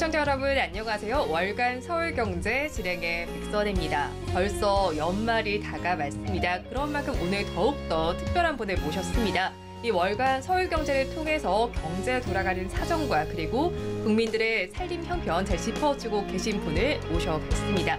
시청자 여러분 안녕하세요. 월간 서울경제 진행의 백선입니다. 벌써 연말이 다가왔습니다. 그런 만큼 오늘 더욱더 특별한 분을 모셨습니다. 이 월간 서울경제를 통해서 경제 돌아가는 사정과 그리고 국민들의 살림 형편 잘 짚어주고 계신 분을 모셔봤습니다.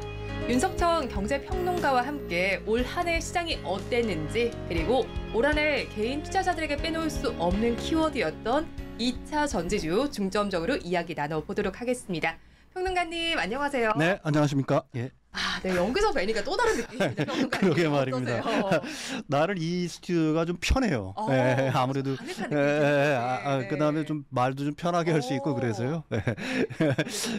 윤석천 경제평론가와 함께 올 한 해 시장이 어땠는지 그리고 올 한 해 개인 투자자들에게 빼놓을 수 없는 키워드였던 2차 전지주 중점적으로 이야기 나눠보도록 하겠습니다. 평론가님 안녕하세요. 네, 안녕하십니까? 예. 아, 네, 여기서 뵈니까 또 다른 느낌입니다. 그러게 말입니다. 나는 이 스튜디오가 좀 편해요. 아, 예, 아무래도 예, 예, 아, 아, 네. 그다음에 좀 말도 좀 편하게 할 수 있고 어. 그래서요. 예.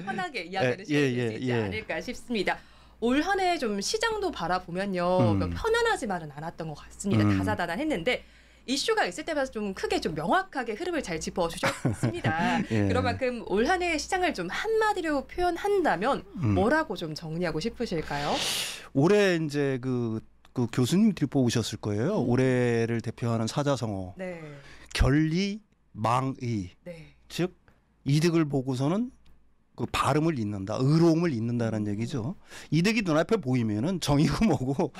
편하게 예, 이야기를 예, 예, 수 있지 예. 않을까 싶습니다. 올한해좀 시장도 바라보면요. 음. 그러니까 편안하지만은 않았던 것 같습니다. 음. 다사다난했는데 이슈가 있을 때마다 좀 크게 좀 명확하게 흐름을 잘 짚어 주셨습니다. 예. 그런만큼 올 한해 시장을 좀 한마디로 표현한다면 음. 뭐라고 좀 정리하고 싶으실까요? 올해 이제 그, 그 교수님들이 뽑으셨을 거예요. 음. 올해를 대표하는 사자성어. 네. 결리 망의. 네. 즉 이득을 보고서는 그 발음을 잇는다 의로움을 잊는다는 라 음. 얘기죠. 이득이 눈앞에 보이면은 정의고 뭐고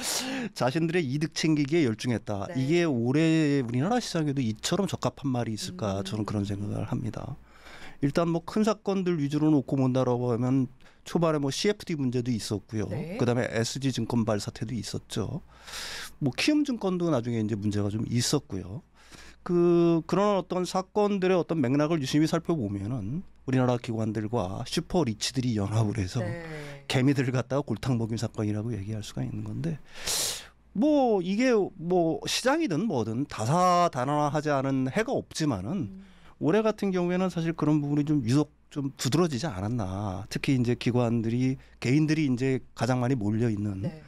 자신들의 이득 챙기기에 열중했다. 네. 이게 올해 우리나라 시장에도 이처럼 적합한 말이 있을까 음. 저는 그런 생각을 합니다. 일단 뭐 큰 사건들 위주로 놓고 본다라고 하면 초반에 뭐 CFD 문제도 있었고요. 네. 그다음에 SG 증권 발 사태도 있었죠. 뭐 키움 증권도 나중에 이제 문제가 좀 있었고요. 그 그런 어떤 사건들의 어떤 맥락을 유심히 살펴보면은 우리나라 기관들과 슈퍼 리치들이 연합을 해서 네. 개미들을 갖다가 골탕 먹인 사건이라고 얘기할 수가 있는 건데 뭐 이게 뭐 시장이든 뭐든 다사다난하지 않은 해가 없지만은 음. 올해 같은 경우에는 사실 그런 부분이 좀 유독 좀 두드러지지 않았나 특히 이제 기관들이 개인들이 이제 가장 많이 몰려 있는 네.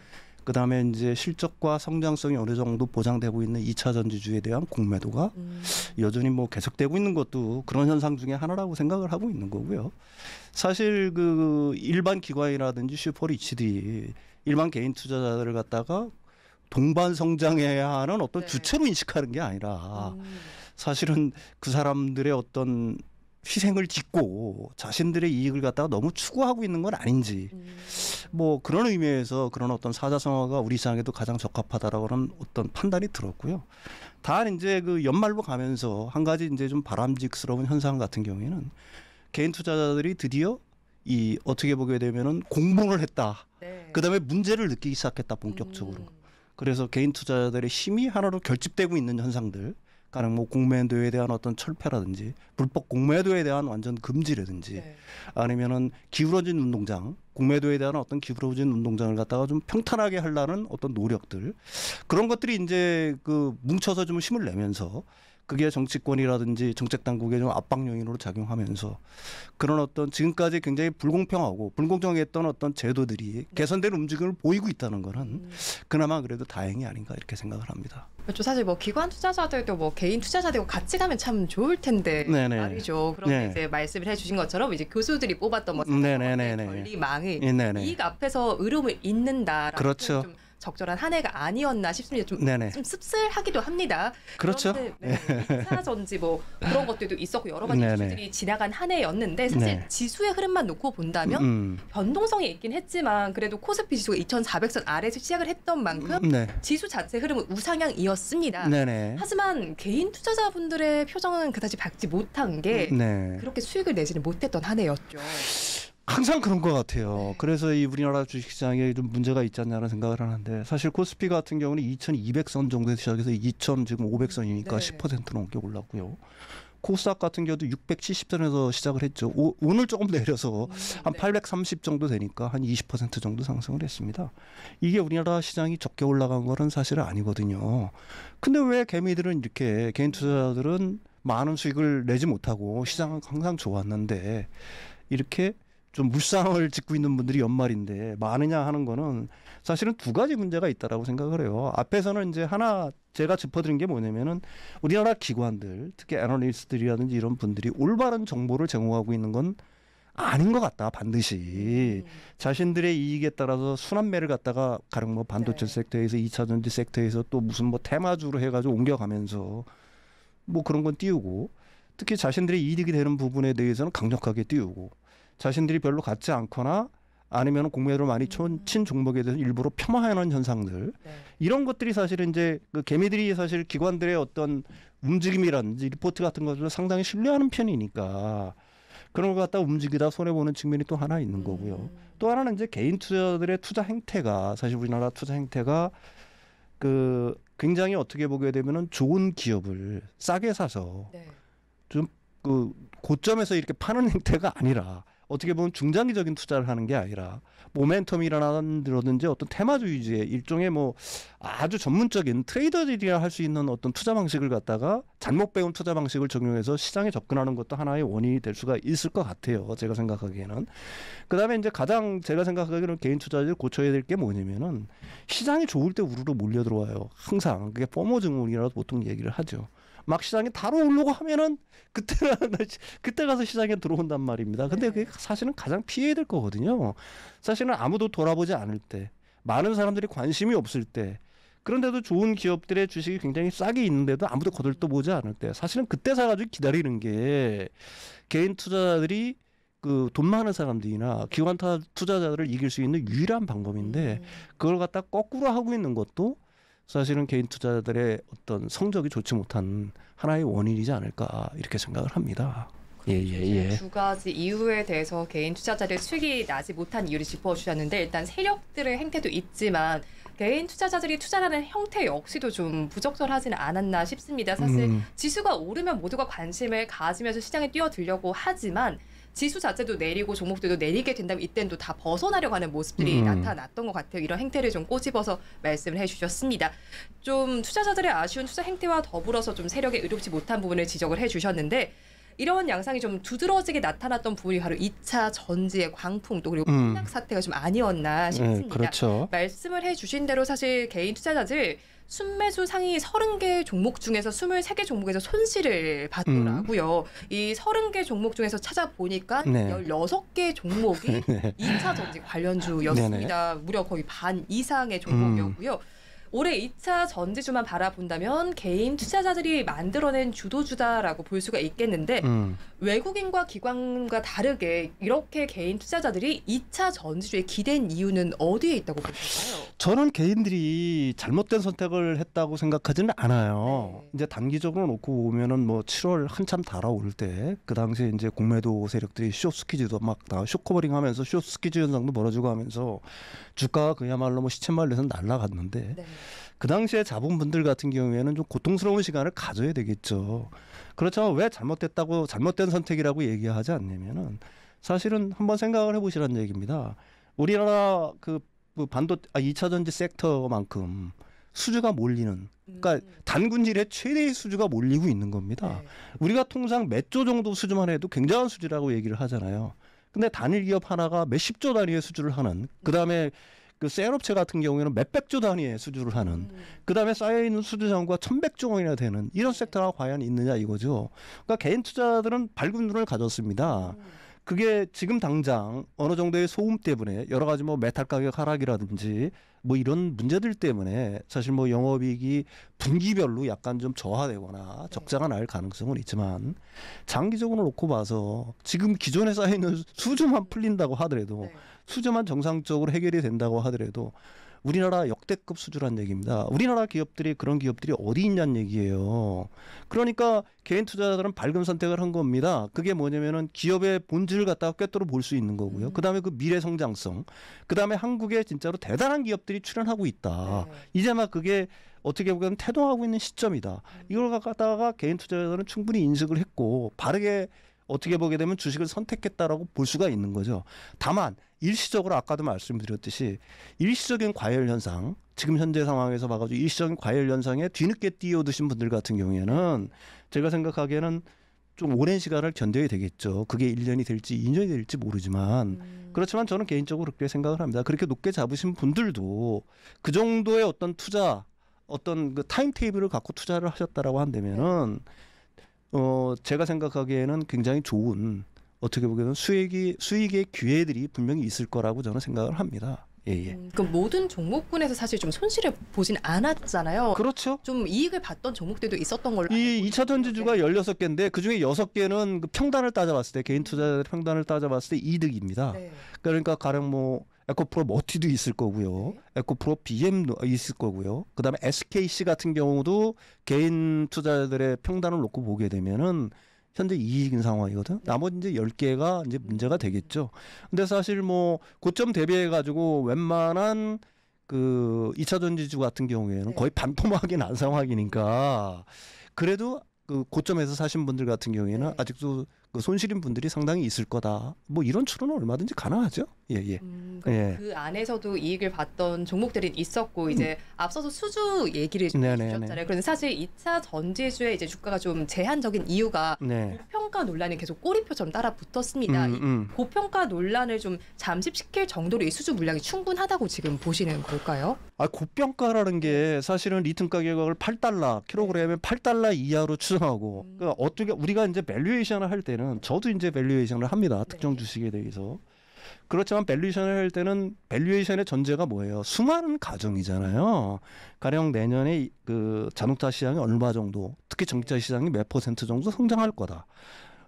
그다음에 이제 실적과 성장성이 어느 정도 보장되고 있는 이차 전지주에 대한 공매도가 음. 여전히 뭐 계속되고 있는 것도 그런 현상 중에 하나라고 생각을 하고 있는 거고요. 사실 그 일반 기관이라든지 슈퍼리치디 일반 개인 투자자들을 갖다가 동반 성장해야 하는 어떤 네. 주체로 인식하는 게 아니라 음. 사실은 그 사람들의 어떤 희생을 짓고 자신들의 이익을 갖다가 너무 추구하고 있는 건 아닌지 음. 뭐 그런 의미에서 그런 어떤 사자성어가 우리 상에도 가장 적합하다라고는 어떤 판단이 들었고요. 단 이제 그 연말로 가면서 한 가지 이제 좀 바람직스러운 현상 같은 경우에는 개인 투자자들이 드디어 이 어떻게 보게 되면은 공부를 했다. 네. 그다음에 문제를 느끼기 시작했다 본격적으로. 음. 그래서 개인 투자자들의 힘이 하나로 결집되고 있는 현상들 가령 뭐 공매도에 대한 어떤 철폐라든지 불법 공매도에 대한 완전 금지라든지 네. 아니면은 기울어진 운동장 공매도에 대한 어떤 기울어진 운동장을 갖다가 좀 평탄하게 하려는 어떤 노력들 그런 것들이 이제 그 뭉쳐서 좀 힘을 내면서 그게 정치권이라든지 정책 당국의 좀 압박 요인으로 작용하면서 그런 어떤 지금까지 굉장히 불공평하고 불공정했던 어떤 제도들이 네. 개선된 움직임을 보이고 있다는 거는 음. 그나마 그래도 다행이 아닌가 이렇게 생각을 합니다. 그렇죠. 사실 뭐 기관 투자자들도 뭐 개인 투자자들과 같이 가면 참 좋을 텐데 네네. 말이죠. 그런데 네. 이제 말씀을 해주신 것처럼 이제 교수들이 뽑았던 뭐 권리망이 네, 이익 앞에서 의료을 잇는다라는 그렇죠. 좀 적절한 한 해가 아니었나 싶습니다. 좀, 네네. 좀 씁쓸하기도 합니다. 그렇죠. 그런데 네, 전지 네. 뭐, 뭐 그런 것들도 있었고 여러 가지 네네. 이슈들이 지나간 한 해였는데 사실 네. 지수의 흐름만 놓고 본다면 음. 음. 변동성이 있긴 했지만 그래도 코스피 지수가 2,400선 아래에서 시작을 했던 만큼 음, 네. 지수 자체 흐름은 우상향이었습니다. 음, 네네. 하지만 개인 투자자분들의 표정은 그다지 밝지 못한 게 네. 그렇게 수익을 내지는 못했던 한 해였죠. 항상 그런 것 같아요. 네. 그래서 이 우리나라 주식시장에 좀 문제가 있지 않냐는 생각을 하는데 사실 코스피 같은 경우는 2,200선 정도에 시작해서 2 0 500선이니까 네. 10% 넘게 올랐고요. 코스닥 같은 경우도 670선에서 시작을 했죠. 오, 늘 조금 내려서 음, 한830 정도 되니까 한 20% 정도 상승을 했습니다. 이게 우리나라 시장이 적게 올라간 거는 사실은 아니거든요. 근데 왜 개미들은 이렇게 개인 투자자들은 많은 수익을 내지 못하고 네. 시장은 항상 좋았는데 이렇게 좀 물상을 짓고 있는 분들이 연말인데 많으냐 하는 거는 사실은 두 가지 문제가 있다라고 생각을 해요. 앞에서는 이제 하나 제가 짚어드린 게 뭐냐면은 우리나라 기관들 특히 애널리스트들이라든지 이런 분들이 올바른 정보를 제공하고 있는 건 아닌 것 같다 반드시 음. 자신들의 이익에 따라서 순환매를 갖다가 가령 뭐 반도체 네. 섹터에서 이차 전지 섹터에서 또 무슨 뭐 테마주로 해가지고 옮겨가면서 뭐 그런 건 띄우고 특히 자신들의 이득이 되는 부분에 대해서는 강력하게 띄우고 자신들이 별로 같지 않거나 아니면 공매도를 많이 친, 음. 친 종목에 대해서 일부러 폄하하는 현상들 네. 이런 것들이 사실은 이제 그 개미들이 사실 기관들의 어떤 움직임이라든지 리포트 같은 것을 들 상당히 신뢰하는 편이니까 그런 것 갖다 움직이다 손해 보는 측면이 또 하나 있는 거고요. 음. 또 하나는 이제 개인 투자들의 투자 행태가 사실 우리나라 투자 행태가 그 굉장히 어떻게 보게 되면은 좋은 기업을 싸게 사서 네. 좀그 고점에서 이렇게 파는 행태가 아니라 어떻게 보면 중장기적인 투자를 하는 게 아니라 모멘텀이라든지 어떤 테마주의지의 일종의 뭐 아주 전문적인 트레이더들이라할 수 있는 어떤 투자 방식을 갖다가 잘못 배운 투자 방식을 적용해서 시장에 접근하는 것도 하나의 원인이 될 수가 있을 것 같아요. 제가 생각하기에는. 그다음에 이제 가장 제가 생각하기에는 개인 투자자들 고쳐야 될 게 뭐냐면은 시장이 좋을 때 우르르 몰려 들어와요. 항상 그게 포모 증후군이라고 보통 얘기를 하죠. 막시장이 다로 오르고 하면은 그때는 그때 가서 시장에 들어온단 말입니다. 근데 그게 네. 사실은 가장 피해야 될 거거든요. 사실은 아무도 돌아보지 않을 때 많은 사람들이 관심이 없을 때 그런데도 좋은 기업들의 주식이 굉장히 싸게 있는데도 아무도 거들떠 보지 않을 때 사실은 그때 사가지고 기다리는 게 개인 투자자들이 그 돈 많은 사람들이나 기관 투자자들을 이길 수 있는 유일한 방법인데 음. 그걸 갖다 거꾸로 하고 있는 것도 사실은 개인 투자자들의 어떤 성적이 좋지 못한 하나의 원인이지 않을까 이렇게 생각을 합니다. 예, 예, 예. 두 가지 이유에 대해서 개인 투자자들 수익이 나지 못한 이유를 짚어주셨는데 일단 세력들의 행태도 있지만 개인 투자자들이 투자하는 형태 역시도 좀 부적절하지는 않았나 싶습니다. 사실 음. 지수가 오르면 모두가 관심을 가지면서 시장에 뛰어들려고 하지만 지수 자체도 내리고 종목들도 내리게 된다면 이땐 또 다 벗어나려고 하는 모습들이 음. 나타났던 것 같아요. 이런 행태를 좀 꼬집어서 말씀을 해주셨습니다. 좀 투자자들의 아쉬운 투자 행태와 더불어서 좀 세력에 의롭지 못한 부분을 지적을 해주셨는데 이런 양상이 좀 두드러지게 나타났던 부분이 바로 2차 전지의 광풍 또 그리고 음. 폭락 음. 사태가 좀 아니었나 싶습니다. 네, 그렇죠. 말씀을 해주신 대로 사실 개인 투자자들 순매수 상위 30개 종목 중에서 23개 종목에서 손실을 봤더라고요. 음. 이 30개 종목 중에서 찾아보니까 네. 16개 종목이 네. 2차 전지 관련주였습니다. 무려 거의 반 이상의 종목이었고요. 음. 올해 2차 전지주만 바라본다면 개인 투자자들이 만들어낸 주도주다라고 볼 수가 있겠는데 음. 외국인과 기관과 다르게 이렇게 개인 투자자들이 2차 전지주에 기댄 이유는 어디에 있다고 보실까요? 저는 개인들이 잘못된 선택을 했다고 생각하지는 않아요. 네. 이제 단기적으로 놓고 보면은 뭐 7월 한참 달아올때 그 당시에 이제 공매도 세력들이 쇼스키즈도 막 다 쇼커버링 하면서 쇼스키즈 현상도 벌어지고 하면서 주가가 그야말로 뭐 시쳇말로에서 날라갔는데 네. 그 당시에 자본분들 같은 경우에는 좀 고통스러운 시간을 가져야 되겠죠. 그렇지만 왜 잘못됐다고 잘못된 선택이라고 얘기하지 않냐면은 사실은 한번 생각을 해보시라는 얘기입니다. 우리나라 그 반도 아 2차 전지 섹터만큼 수주가 몰리는 그러니까 음. 단군질의 최대의 수주가 몰리고 있는 겁니다. 네. 우리가 통상 몇 조 정도 수주만 해도 굉장한 수주라고 얘기를 하잖아요. 근데 단일 기업 하나가 몇 십 조 단위의 수주를 하는 그다음에 음. 그 셀업체 같은 경우에는 몇백 조 단위의 수주를 하는 음. 그다음에 쌓여 있는 수주 자원과 천백 조 원이나 되는 이런 네. 섹터가 과연 있느냐 이거죠. 그러니까 개인 투자들은 밝은 눈을 가졌습니다. 음. 그게 지금 당장 어느 정도의 소음 때문에 여러 가지 뭐 메탈 가격 하락이라든지 뭐 이런 문제들 때문에 사실 뭐 영업이익이 분기별로 약간 좀 저하되거나 네. 적자가 날 가능성은 있지만 장기적으로 놓고 봐서 지금 기존에 쌓여있는 수주만 풀린다고 하더라도 네. 수주만 정상적으로 해결이 된다고 하더라도 우리나라 역대급 수주란 얘기입니다. 우리나라 기업들이 그런 기업들이 어디 있냐는 얘기예요. 그러니까 개인 투자자들은 밝은 선택을 한 겁니다. 그게 뭐냐면은 기업의 본질을 갖다가 꿰뚫어 볼 수 있는 거고요. 음. 그다음에 그 미래 성장성, 그다음에 한국에 진짜로 대단한 기업들이 출연하고 있다. 네. 이제 막 그게 어떻게 보면 태동하고 있는 시점이다. 음. 이걸 갖다가 개인 투자자들은 충분히 인식을 했고 바르게 어떻게 보게 되면 주식을 선택했다라고 볼 수가 있는 거죠. 다만 일시적으로 아까도 말씀드렸듯이 일시적인 과열 현상 지금 현재 상황에서 봐가지고 일시적인 과열 현상에 뒤늦게 뛰어드신 분들 같은 경우에는 제가 생각하기에는 좀 오랜 시간을 견뎌야 되겠죠. 그게 1년이 될지 2년이 될지 모르지만 음. 그렇지만 저는 개인적으로 그렇게 생각을 합니다. 그렇게 높게 잡으신 분들도 그 정도의 어떤 투자 어떤 그 타임 테이블을 갖고 투자를 하셨다라고 한다면은 네. 어 제가 생각하기에는 굉장히 좋은 어떻게 보면 수익이 수익의 기회들이 분명히 있을 거라고 저는 생각을 합니다. 예, 예. 음, 그 모든 종목군에서 사실 좀 손실을 보진 않았잖아요. 그렇죠. 좀 이익을 봤던 종목들도 있었던 걸로. 이 2차 전지주가 열여섯 개인데 그중에 여섯 개는 그 평단을 따져봤을 때 개인 투자자들 평단을 따져봤을 때 이득입니다. 네. 그러니까 가령 뭐 에코프로 머티도 있을 거고요. 네. 에코프로 BM도 있을 거고요. 그다음에 SKC 같은 경우도 개인 투자자들의 평단을 놓고 보게 되면은 현재 이익인 상황이거든. 네. 나머지 이제 10개가 이제 문제가 되겠죠. 근데 사실 뭐 고점 대비해 가지고 웬만한 그 2차 전지주 같은 경우에는 네. 거의 반토막이 난 상황이니까 그래도 그 고점에서 사신 분들 같은 경우에는 아직도 그 손실인 분들이 상당히 있을 거다. 뭐 이런 추론은 얼마든지 가능하죠. 예, 예. 음, 예. 그 안에서도 이익을 봤던 종목들이 있었고 음. 이제 음. 앞서서 수주 얘기를 네네, 네, 주셨잖아요. 네네. 그런데 사실 2차 전지주의 이제 주가가 좀 제한적인 이유가 네. 뭐 고평가 논란이 계속 꼬리표처럼 따라 붙었습니다. 음, 음. 고평가 논란을 좀 잠식시킬 정도로 이 수주 물량이 충분하다고 지금 보시는 걸까요? 아 고평가라는 게 사실은 리튬 가격을 8달러 킬로그램에 8달러 이하로 추정하고 음. 그러니까 어떻게 우리가 이제 밸류에이션을 할 때는 저도 이제 밸류에이션을 합니다. 네. 특정 주식에 대해서. 그렇지만 밸류에이션을 할 때는 밸류에이션의 전제가 뭐예요? 수많은 가정이잖아요. 가령 내년에 그 자동차 시장이 얼마 정도, 특히 전기차 시장이 몇 퍼센트 정도 성장할 거다.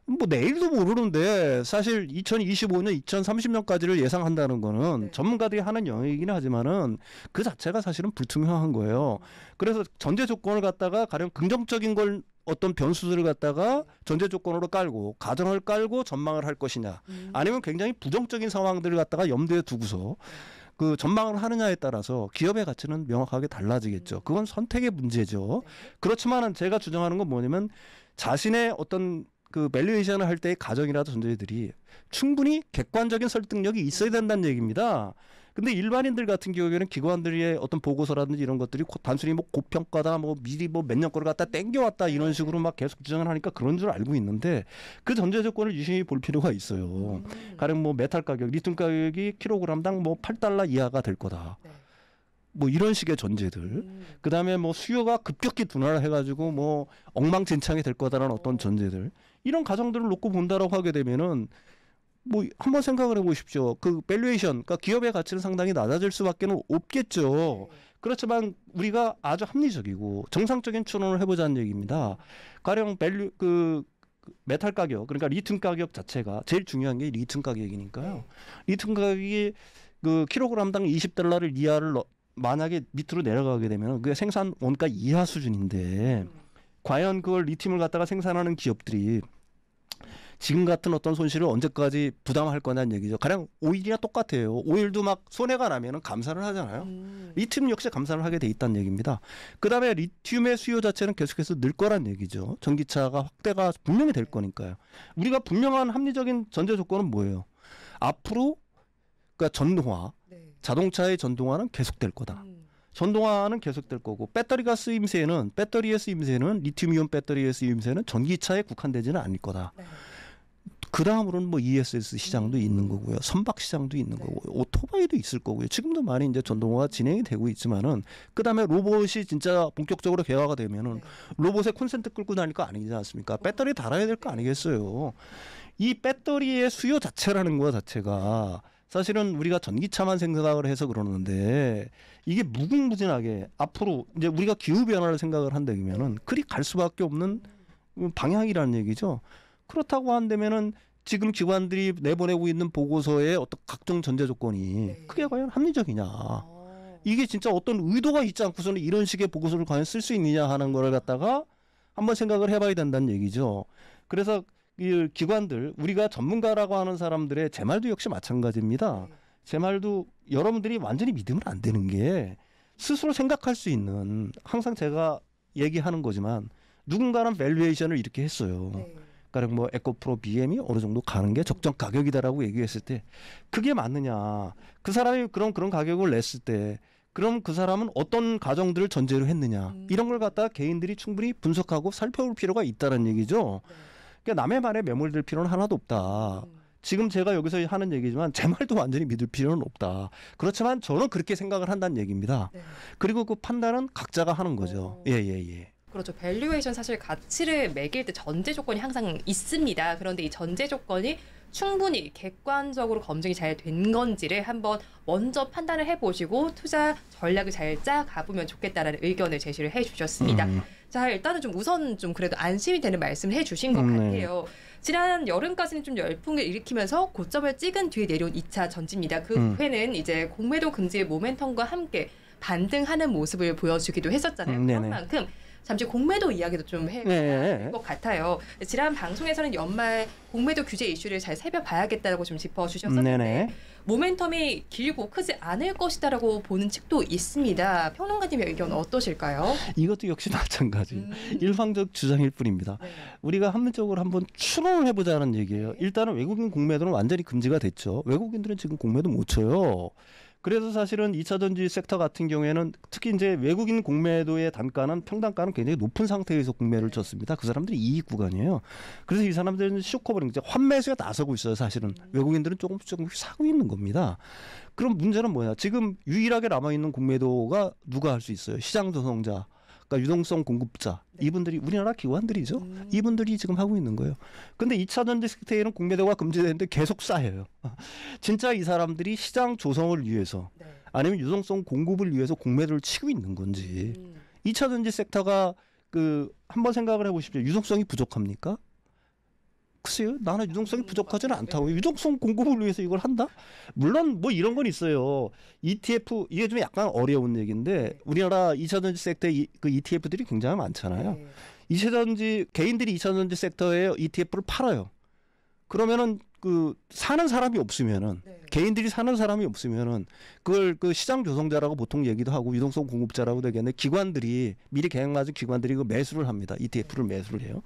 뭐 내일도 모르는데 사실 2025년, 2030년까지를 예상한다는 거는 네. 전문가들이 하는 영역이긴 하지만은 그 자체가 사실은 불투명한 거예요. 그래서 전제 조건을 갖다가 가령 긍정적인 걸 어떤 변수들을 갖다가 전제 조건으로 깔고 가정을 깔고 전망을 할 것이냐 음. 아니면 굉장히 부정적인 상황들을 갖다가 염두에 두고서 그 전망을 하느냐에 따라서 기업의 가치는 명확하게 달라지겠죠. 음. 그건 선택의 문제죠. 네. 그렇지만은 제가 주장하는 건 뭐냐면 자신의 어떤 그 밸류에이션을 할 때의 가정이라도 존재들이 충분히 객관적인 설득력이 있어야 된다는 얘기입니다. 근데 일반인들 같은 경우에는 기관들의 어떤 보고서라든지 이런 것들이 단순히 뭐 고평가다 뭐 미리 뭐 몇년 거를 갖다 땡겨왔다 이런 식으로 막 계속 주장을 하니까 그런 줄 알고 있는데 그 전제 조건을 유심히 볼 필요가 있어요. 음. 가령 뭐 메탈 가격, 리튬 가격이 킬로그램당 뭐 8달러 이하가 될 거다. 네. 뭐 이런 식의 전제들. 음. 그다음에 뭐 수요가 급격히 둔화를 해가지고 뭐 엉망진창이 될 거다라는 어. 어떤 전제들. 이런 가정들을 놓고 본다라고 하게 되면은 뭐 한번 생각을 해보십시오. 그 밸류에이션, 그니까 기업의 가치는 상당히 낮아질 수밖에 는 없겠죠. 네. 그렇지만 우리가 아주 합리적이고 정상적인 추론을 해보자는 얘기입니다. 가령 밸류 그 메탈 가격, 그러니까 리튬 가격 자체가 제일 중요한 게 리튬 가격이니까요. 네. 리튬 가격이 그 킬로그램당 20달러를 이하를 만약에 밑으로 내려가게 되면 그게 생산 원가 이하 수준인데 음. 과연 그걸 리튬을 갖다가 생산하는 기업들이 지금 같은 어떤 손실을 언제까지 부담할 거냐는 얘기죠. 가령 오일이나 똑같아요. 오일도 막 손해가 나면은 감사를 하잖아요. 음. 리튬 역시 감사를 하게 돼 있다는 얘기입니다. 그다음에 리튬의 수요 자체는 계속해서 늘 거란 얘기죠. 전기차가 확대가 분명히 될 거니까요. 우리가 분명한 합리적인 전제 조건은 뭐예요? 앞으로 그러니까 전동화, 네. 자동차의 전동화는 계속될 거다. 음. 전동화는 계속될 거고 배터리가 쓰임새는 배터리의 쓰임새는 리튬이온 배터리의 쓰임새는 전기차에 국한되지는 않을 거다. 네. 그 다음으로는 뭐 ESS 시장도 있는 거고요. 선박 시장도 있는 거고요. 네. 오토바이도 있을 거고요. 지금도 많이 이제 전동화가 진행이 되고 있지만은 그 다음에 로봇이 진짜 본격적으로 개화가 되면은 네. 로봇에 콘센트 끌고 다닐 거 아니지 않습니까? 배터리 달아야 될 거 아니겠어요. 이 배터리의 수요 자체라는 거 자체가 사실은 우리가 전기차만 생각을 해서 그러는데 이게 무궁무진하게 앞으로 이제 우리가 기후 변화를 생각을 한다면은 그리 갈 수밖에 없는 방향이라는 얘기죠. 그렇다고 한다면은 지금 기관들이 내보내고 있는 보고서의 어떤 각종 전제 조건이 네. 그게 과연 합리적이냐. 오. 어. 이게 진짜 어떤 의도가 있지 않고서는 이런 식의 보고서를 과연 쓸 수 있느냐 하는 거를 갖다가 한번 생각을 해봐야 된다는 얘기죠. 그래서 이 기관들, 우리가 전문가라고 하는 사람들의 제 말도 역시 마찬가지입니다. 네. 제 말도 여러분들이 완전히 믿으면 안 되는 게 스스로 생각할 수 있는 항상 제가 얘기하는 거지만 누군가는 밸류에이션을 이렇게 했어요. 네. 가령 그러니까 뭐 에코프로 BM이 어느 정도 가는 게 적정 가격이다라고 얘기했을 때 그게 맞느냐? 그 사람이 그런 그런 가격을 냈을 때 그럼 그 사람은 어떤 가정들을 전제로 했느냐 음. 이런 걸 갖다 개인들이 충분히 분석하고 살펴볼 필요가 있다는 얘기죠. 네. 그러니까 남의 말에 매몰될 필요는 하나도 없다. 음. 지금 제가 여기서 하는 얘기지만 제 말도 완전히 믿을 필요는 없다. 그렇지만 저는 그렇게 생각을 한다는 얘기입니다. 네. 그리고 그 판단은 각자가 하는 거죠. 예 예예. 예, 예. 예. 그렇죠. 밸류에이션 사실 가치를 매길 때 전제 조건이 항상 있습니다. 그런데 이 전제 조건이 충분히 객관적으로 검증이 잘 된 건지를 한번 먼저 판단을 해보시고 투자 전략을 잘 짜 가보면 좋겠다라는 의견을 제시를 해주셨습니다. 음. 자 일단은 좀 우선 좀 그래도 안심이 되는 말씀을 해주신 것 음. 네. 같아요. 지난 여름까지는 좀 열풍을 일으키면서 고점을 찍은 뒤에 내려온 2차 전지입니다. 그 음. 후에는 이제 공매도 금지의 모멘텀과 함께 반등하는 모습을 보여주기도 했었잖아요. 음, 그런 만큼 잠시 공매도 이야기도 좀 해볼 네. 것 같아요. 지난 방송에서는 연말 공매도 규제 이슈를 잘 살펴봐야겠다고 좀 짚어주셨었는데 네네. 모멘텀이 길고 크지 않을 것이다라고 보는 측도 있습니다. 평론가님의 견 어떠실까요? 이것도 역시 마찬가지 음. 일방적 주장일 뿐입니다. 네. 우리가 합리적으로 한번 추론을 해보자는 얘기예요. 네. 일단은 외국인 공매도는 완전히 금지가 됐죠. 외국인들은 지금 공매도 못 쳐요. 그래서 사실은 2차 전지 섹터 같은 경우에는 특히 이제 외국인 공매도의 단가는 평단가는 굉장히 높은 상태에서 공매를 네. 쳤습니다. 그 사람들이 이익 구간이에요. 그래서 이 사람들은 쇼커버링 이제 환매수에 나서고 있어요. 사실은 음. 외국인들은 조금씩 조금씩 사고 있는 겁니다. 그럼 문제는 뭐냐? 지금 유일하게 남아 있는 공매도가 누가 할 수 있어요? 시장 조성자. 그러니까 유동성 공급자 네. 이분들이 우리나라 기관들이죠. 음. 이분들이 지금 하고 있는 거예요. 근데 2차 전지 세태계는 공매도가 금지되는데 계속 쌓여요. 진짜 이 사람들이 시장 조성을 위해서 네. 아니면 유동성 공급을 위해서 공매도를 치고 있는 건지 음. 2차 전지 섹터가 그 한번 생각을 해보십시오. 유동성이 부족합니까? 글쎄요, 나는 유동성이 음, 부족하지는 않다고. 유동성 공급을 위해서 이걸 한다? 물론 뭐 이런 건 있어요. ETF 이게 좀 약간 어려운 얘기인데 네. 우리나라 2차전지 섹터 그 ETF들이 굉장히 많잖아요. 2차전지 개인들이 2차전지 섹터에 ETF를 팔아요. 그러면은 그 사는 사람이 없으면은 네. 개인들이 사는 사람이 없으면은 그걸 그 시장 조성자라고 보통 얘기도 하고 유동성 공급자라고 되겠는 기관들이 미리 계획 맞은 기관들이 그 매수를 합니다. ETF를 매수를 해요.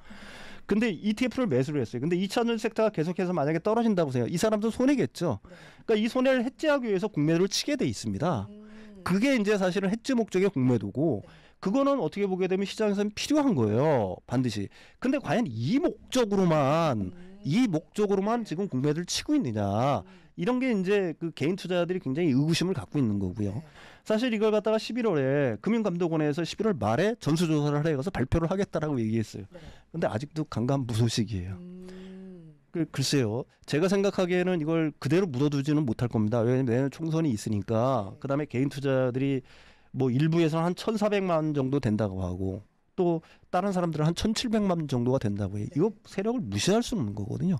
근데 ETF를 매수를 했어요. 근데 2차전 섹터가 계속해서 만약에 떨어진다 보세요. 이 사람도 손해겠죠. 그러니까 이 손해를 해지하기 위해서 공매도를 치게 돼 있습니다. 음. 그게 이제 사실은 해지 목적의 공매도고 네. 그거는 어떻게 보게 되면 시장에서는 필요한 거예요. 반드시. 근데 과연 이 목적으로만 음. 이 목적으로만 지금 공매도를 치고 있느냐. 음. 이런 게 이제 그 개인 투자자들이 굉장히 의구심을 갖고 있는 거고요. 네. 사실 이걸 갖다가 11월에 금융감독원에서 11월 말에 전수조사를 해 가서 발표를 하겠다라고 얘기했어요. 네. 근데 아직도 간간 무소식이에요. 음. 그, 글쎄요. 제가 생각하기에는 이걸 그대로 묻어두지는 못할 겁니다. 왜냐면 내년 총선이 있으니까. 네. 그 다음에 개인 투자들이 자뭐 일부에서는 한 천사백만 정도 된다고 하고 또 다른 사람들은 한 1,700만 정도가 된다고 해요. 네. 이거 세력을 무시할 수 없는 거거든요.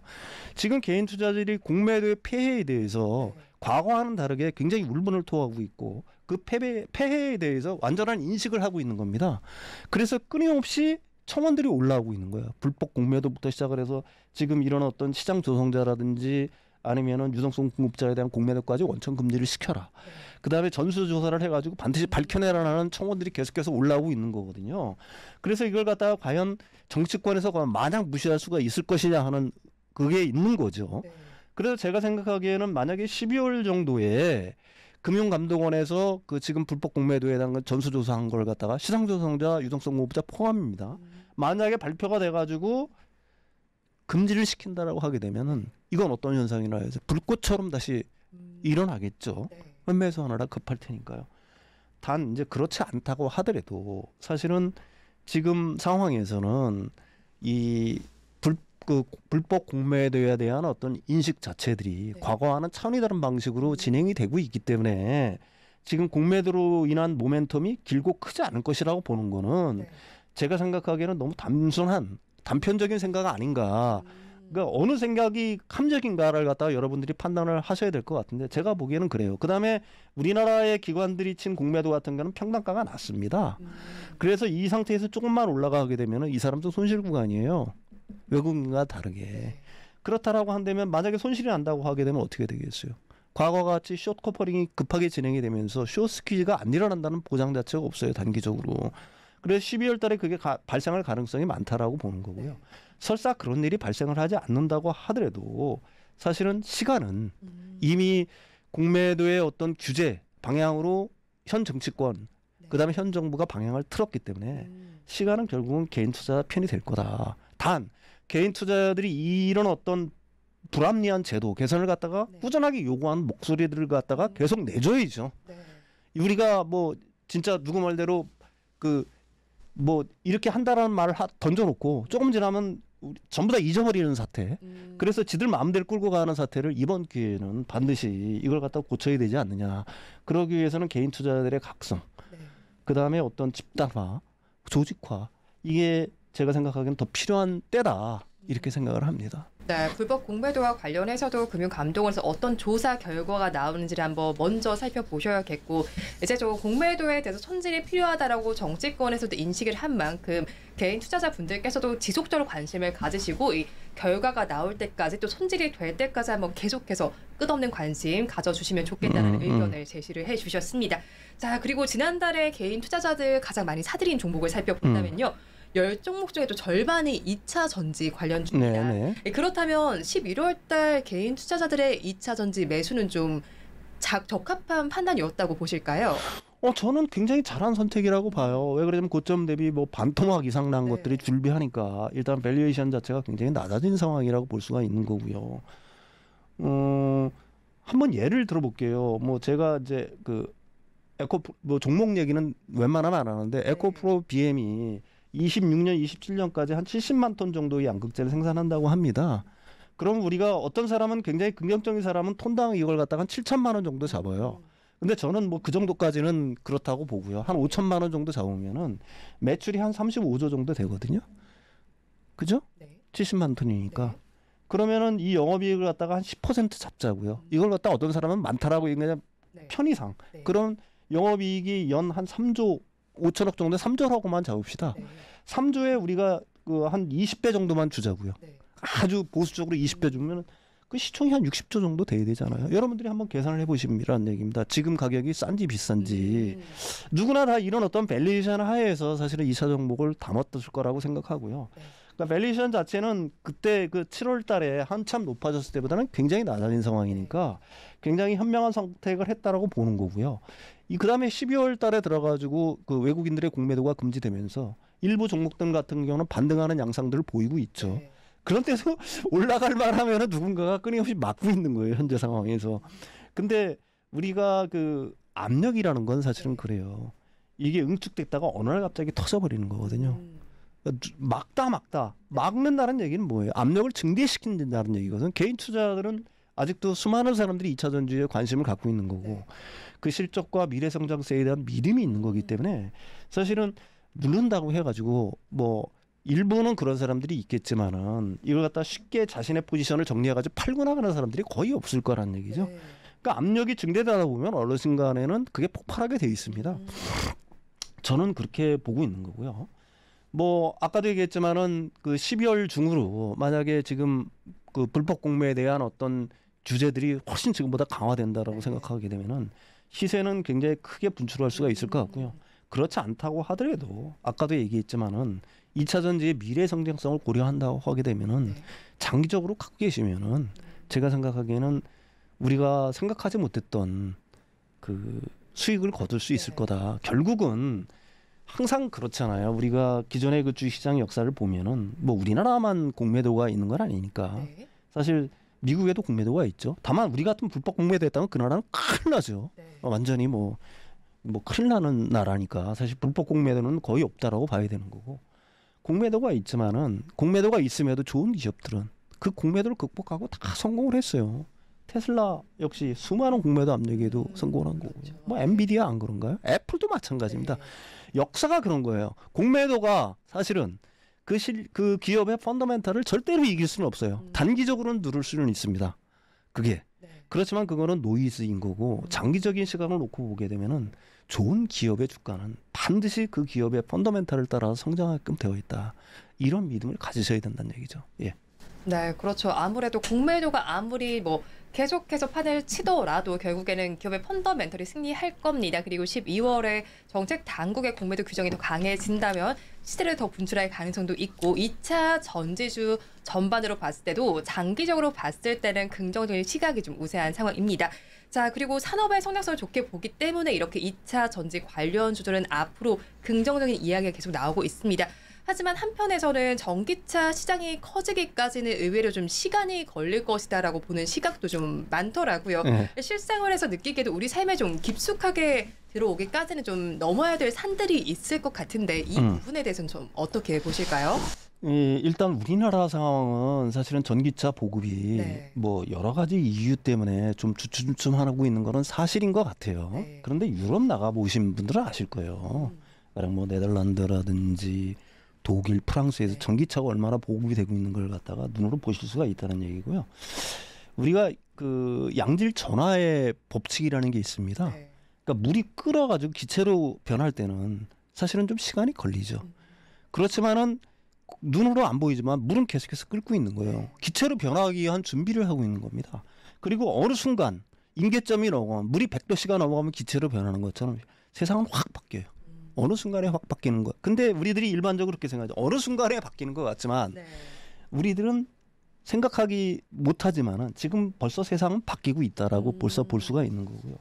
지금 개인 투자들이 공매도의 폐해에 대해서 네. 과거와는 다르게 굉장히 울분을 토하고 있고 그 패배, 폐해에 대해서 완전한 인식을 하고 있는 겁니다. 그래서 끊임없이 청원들이 올라오고 있는 거예요. 불법 공매도부터 시작을 해서 지금 이런 어떤 시장 조성자라든지 아니면은 유동성 공급자에 대한 공매도까지 원천 금리를 시켜라. 네. 그다음에 전수 조사를 해 가지고 반드시 밝혀내라는 라 청원들이 계속해서 올라오고 있는 거거든요. 그래서 이걸 갖다가 과연 정치권에서 과연 마냥 무시할 수가 있을 것이냐 하는 그게 있는 거죠. 네. 그래서 제가 생각하기에는 만약에 12월 정도에 금융감독원에서 그 지금 불법 공매도에 대한 그 전수조사한 걸 갖다가 시상조성자 유동성 공급자 포함입니다. 음. 만약에 발표가 돼가지고 금지를 시킨다라고 하게 되면은 이건 어떤 현상이나 해서 불꽃처럼 다시 음. 일어나겠죠. 네. 매수하느라 급할 테니까요. 단 이제 그렇지 않다고 하더라도 사실은 지금 상황에서는 이 불, 그 불법 공매에 대한 어떤 인식 자체들이 네. 과거와는 차원이 다른 방식으로 음. 진행이 되고 있기 때문에 지금 공매도로 인한 모멘텀이 길고 크지 않을 것이라고 보는 거는 네. 제가 생각하기에는 너무 단순한 단편적인 생각 아닌가. 음. 그러니까 어느 생각이 함적인가를 갖다가 여러분들이 판단을 하셔야 될 것 같은데 제가 보기에는 그래요. 그다음에 우리나라의 기관들이 친 공매도 같은 경우는 평당가가 낮습니다. 그래서 이 상태에서 조금만 올라가게 되면이 사람도 손실 구간이에요. 외국인과 다르게 그렇다라고 한다면 만약에 손실이 난다고 하게 되면 어떻게 되겠어요? 과거 같이 숏커퍼링이 급하게 진행이 되면서 숏 스퀴즈가 안 일어난다는 보장 자체가 없어요 단기적으로. 그래서 12월 달에 그게 가, 발생할 가능성이 많다라고 보는 거고요. 네. 설사 그런 일이 발생을 하지 않는다고 하더라도 사실은 시간은 음. 이미 공매도의 어떤 규제 방향으로 현 정치권 네. 그다음에 현 정부가 방향을 틀었기 때문에 음. 시간은 결국은 개인 투자 편이 될 거다. 단 개인 투자들이 이런 어떤 불합리한 제도 개선을 갖다가 네. 꾸준하게 요구하는 목소리들을 갖다가 음. 계속 내줘야죠. 네. 우리가 뭐 진짜 누구 말대로 그뭐 이렇게 한다라는 말을 하, 던져놓고 조금 지나면 우리 전부 다 잊어버리는 사태. 음. 그래서 지들 마음대로 끌고 가는 사태를 이번 기회는 반드시 이걸 갖다 고쳐야 되지 않느냐. 그러기 위해서는 개인 투자들의 자 각성. 네. 그 다음에 어떤 집단화, 조직화. 이게 제가 생각하기엔 더 필요한 때다. 이렇게 생각을 합니다. 네, 불법 공매도와 관련해서도 금융감독원에서 어떤 조사 결과가 나오는지를 한번 먼저 살펴보셔야겠고 이제 저 공매도에 대해서 손질이 필요하다라고 정치권에서도 인식을 한 만큼 개인 투자자 분들께서도 지속적으로 관심을 가지시고 이 결과가 나올 때까지 또 손질이 될 때까지 한번 계속해서 끝없는 관심 가져주시면 좋겠다는 음, 음, 의견을 제시를 해주셨습니다. 자 그리고 지난달에 개인 투자자들 가장 많이 사들인 종목을 살펴본다면요. 음. 열 종목 중에 또 절반이 2차 전지 관련 주입니다. 네네. 예, 그렇다면 11월 달 개인 투자자들의 2차 전지 매수는 좀 작, 적합한 판단이었다고 보실까요? 어, 저는 굉장히 잘한 선택이라고 봐요. 왜 그러냐면 고점 대비 뭐 반토막 이상 난 네. 것들이 준비하니까 일단 밸류에이션 자체가 굉장히 낮아진 상황이라고 볼 수가 있는 거고요. 음, 한번 예를 들어볼게요. 뭐 제가 이제 그 에코 뭐 종목 얘기는 웬만하면 안 하는데 네. 에코프로 BM이 26년, 27년까지 한 70만 톤 정도의 양극재를 생산한다고 합니다. 그럼 우리가 어떤 사람은 굉장히 긍정적인 사람은 톤당 이걸 갖다가 한 7천만 원 정도 잡아요. 근데 저는 뭐 그 정도까지는 그렇다고 보고요. 한 5천만 원 정도 잡으면은 매출이 한 35조 정도 되거든요. 그죠? 네. 70만 톤이니까. 네. 그러면은 이 영업이익을 갖다가 한 10% 잡자고요. 음. 이걸 갖다 어떤 사람은 많다라고 얘기하냐 네. 편의상. 네. 그런 영업이익이 연 한 3조 5천억 정도 삼조라고만 잡읍시다. 네. 삼조에 우리가 그한 20배 정도만 주자고요. 네. 아주 보수적으로 20배 주면 그 시총이 한 60조 정도 돼야 되잖아요. 여러분들이 한번 계산을 해보시면이라는 얘기입니다. 지금 가격이 싼지 비싼지 음. 누구나 다 이런 어떤 밸리에이션 하에서 사실은 이사 종목을 담았을 거라고 생각하고요. 그러니까 밸리에이션 자체는 그때 그 7월 달에 한참 높아졌을 때보다는 굉장히 낮아진 상황이니까 굉장히 현명한 선택을 했다라고 보는 거고요. 이 그다음에 12월 달에 들어가지고 그 외국인들의 공매도가 금지되면서 일부 종목등 같은 경우는 반등하는 양상들을 보이고 있죠. 네. 그런 데서 올라갈 만하면은 누군가가 끊임없이 막고 있는 거예요 현재 상황에서. 근데 우리가 그 압력이라는 건 사실은 네. 그래요. 이게 응축됐다가 어느 날 갑자기 터져버리는 거거든요. 음. 그러니까 막다 막다 막는다는 얘기는 뭐예요? 압력을 증대시킨다는 얘기거든. 개인 투자들은 아직도 수많은 사람들이 이차 전지에 관심을 갖고 있는 거고. 네. 그 실적과 미래 성장세에 대한 믿음이 있는 거기 때문에 사실은 물른다고 해가지고 뭐 일부는 그런 사람들이 있겠지만은 이걸 갖다 쉽게 자신의 포지션을 정리해가지고 팔고 나가는 사람들이 거의 없을 거라는 얘기죠. 네. 그러니까 압력이 증대되다 보면 어느 순간에는 그게 폭발하게 돼 있습니다. 음. 저는 그렇게 보고 있는 거고요. 뭐 아까도 얘기했지만은 그 12월 중으로 만약에 지금 그 불법 공매에 대한 어떤 주제들이 훨씬 지금보다 강화된다라고 네. 생각하게 되면은 시세는 굉장히 크게 분출할 수가 있을 것 같고요. 그렇지 않다고 하더라도 아까도 얘기했지만은 2차 전지의 미래 성장성을 고려한다고 하게 되면은 네. 장기적으로 갖고 계시면은 제가 생각하기에는 우리가 생각하지 못했던 그 수익을 거둘 수 있을 네. 거다. 결국은 항상 그렇잖아요. 우리가 기존의 그 주식시장 역사를 보면은 뭐 우리나라만 공매도가 있는 건 아니니까 네. 사실 미국에도 공매도가 있죠. 다만 우리 같은 불법 공매도 했다면 그 나라는 큰일 나죠. 네. 어, 완전히 뭐, 뭐 큰일 나는 나라니까 사실 불법 공매도는 거의 없다라고 봐야 되는 거고 공매도가 있지만은 공매도가 있음에도 좋은 기업들은 그 공매도를 극복하고 다 성공을 했어요. 테슬라 역시 수많은 공매도 압력에도 음, 성공을 한 거고 그렇죠. 뭐 엔비디아 안 그런가요? 애플도 마찬가지입니다. 네. 역사가 그런 거예요. 공매도가 사실은 그, 실, 그 기업의 펀더멘탈을 절대로 이길 수는 없어요. 음. 단기적으로는 누를 수는 있습니다. 그게. 네. 그렇지만 그거는 노이즈인 거고 음. 장기적인 시간을 놓고 보게 되면은 좋은 기업의 주가는 반드시 그 기업의 펀더멘탈을 따라 서 성장하게끔 되어 있다. 이런 믿음을 가지셔야 된다는 얘기죠. 예. 네, 그렇죠. 아무래도 공매도가 아무리 뭐 계속해서 판을 치더라도 결국에는 기업의 펀더멘털이 승리할 겁니다. 그리고 12월에 정책 당국의 공매도 규정이 더 강해진다면 시세를 더 분출할 가능성도 있고 2차 전지주 전반으로 봤을 때도 장기적으로 봤을 때는 긍정적인 시각이 좀 우세한 상황입니다. 자, 그리고 산업의 성장성을 좋게 보기 때문에 이렇게 2차 전지 관련 주들은 앞으로 긍정적인 이야기가 계속 나오고 있습니다. 하지만 한편에서는 전기차 시장이 커지기까지는 의외로 좀 시간이 걸릴 것이다라고 보는 시각도 좀 많더라고요. 네. 실생활에서 느끼기에도 우리 삶에 좀 깊숙하게 들어오기까지는 좀 넘어야 될 산들이 있을 것 같은데 이 음. 부분에 대해서는 좀 어떻게 보실까요? 예, 일단 우리나라 상황은 사실은 전기차 보급이 네. 뭐 여러 가지 이유 때문에 좀 주춤주춤하고 있는 거는 사실인 것 같아요. 네. 그런데 유럽 나가 보신 분들은 아실 거예요. 음. 그러니까 뭐 네덜란드라든지 독일, 프랑스에서 네. 전기차가 얼마나 보급이 되고 있는 걸 갖다가 눈으로 보실 수가 있다는 얘기고요. 우리가 그 양질 전화의 법칙이라는 게 있습니다. 네. 그러니까 물이 끓어가지고 기체로 변할 때는 사실은 좀 시간이 걸리죠. 음. 그렇지만은 눈으로 안 보이지만 물은 계속해서 끓고 있는 거예요. 네. 기체로 변하기 위한 준비를 하고 있는 겁니다. 그리고 어느 순간 임계점이 넘어 물이 100도씨가 넘어가면 기체로 변하는 것처럼 세상은 확 바뀌어요. 어느 순간에 확 바뀌는 거. 근데 우리들이 일반적으로 그렇게 생각하죠. 어느 순간에 바뀌는 것 같지만 네. 우리들은 생각하기 못하지만은 지금 벌써 세상은 바뀌고 있다라고 음. 벌써 볼 음. 수가 있는 거고요.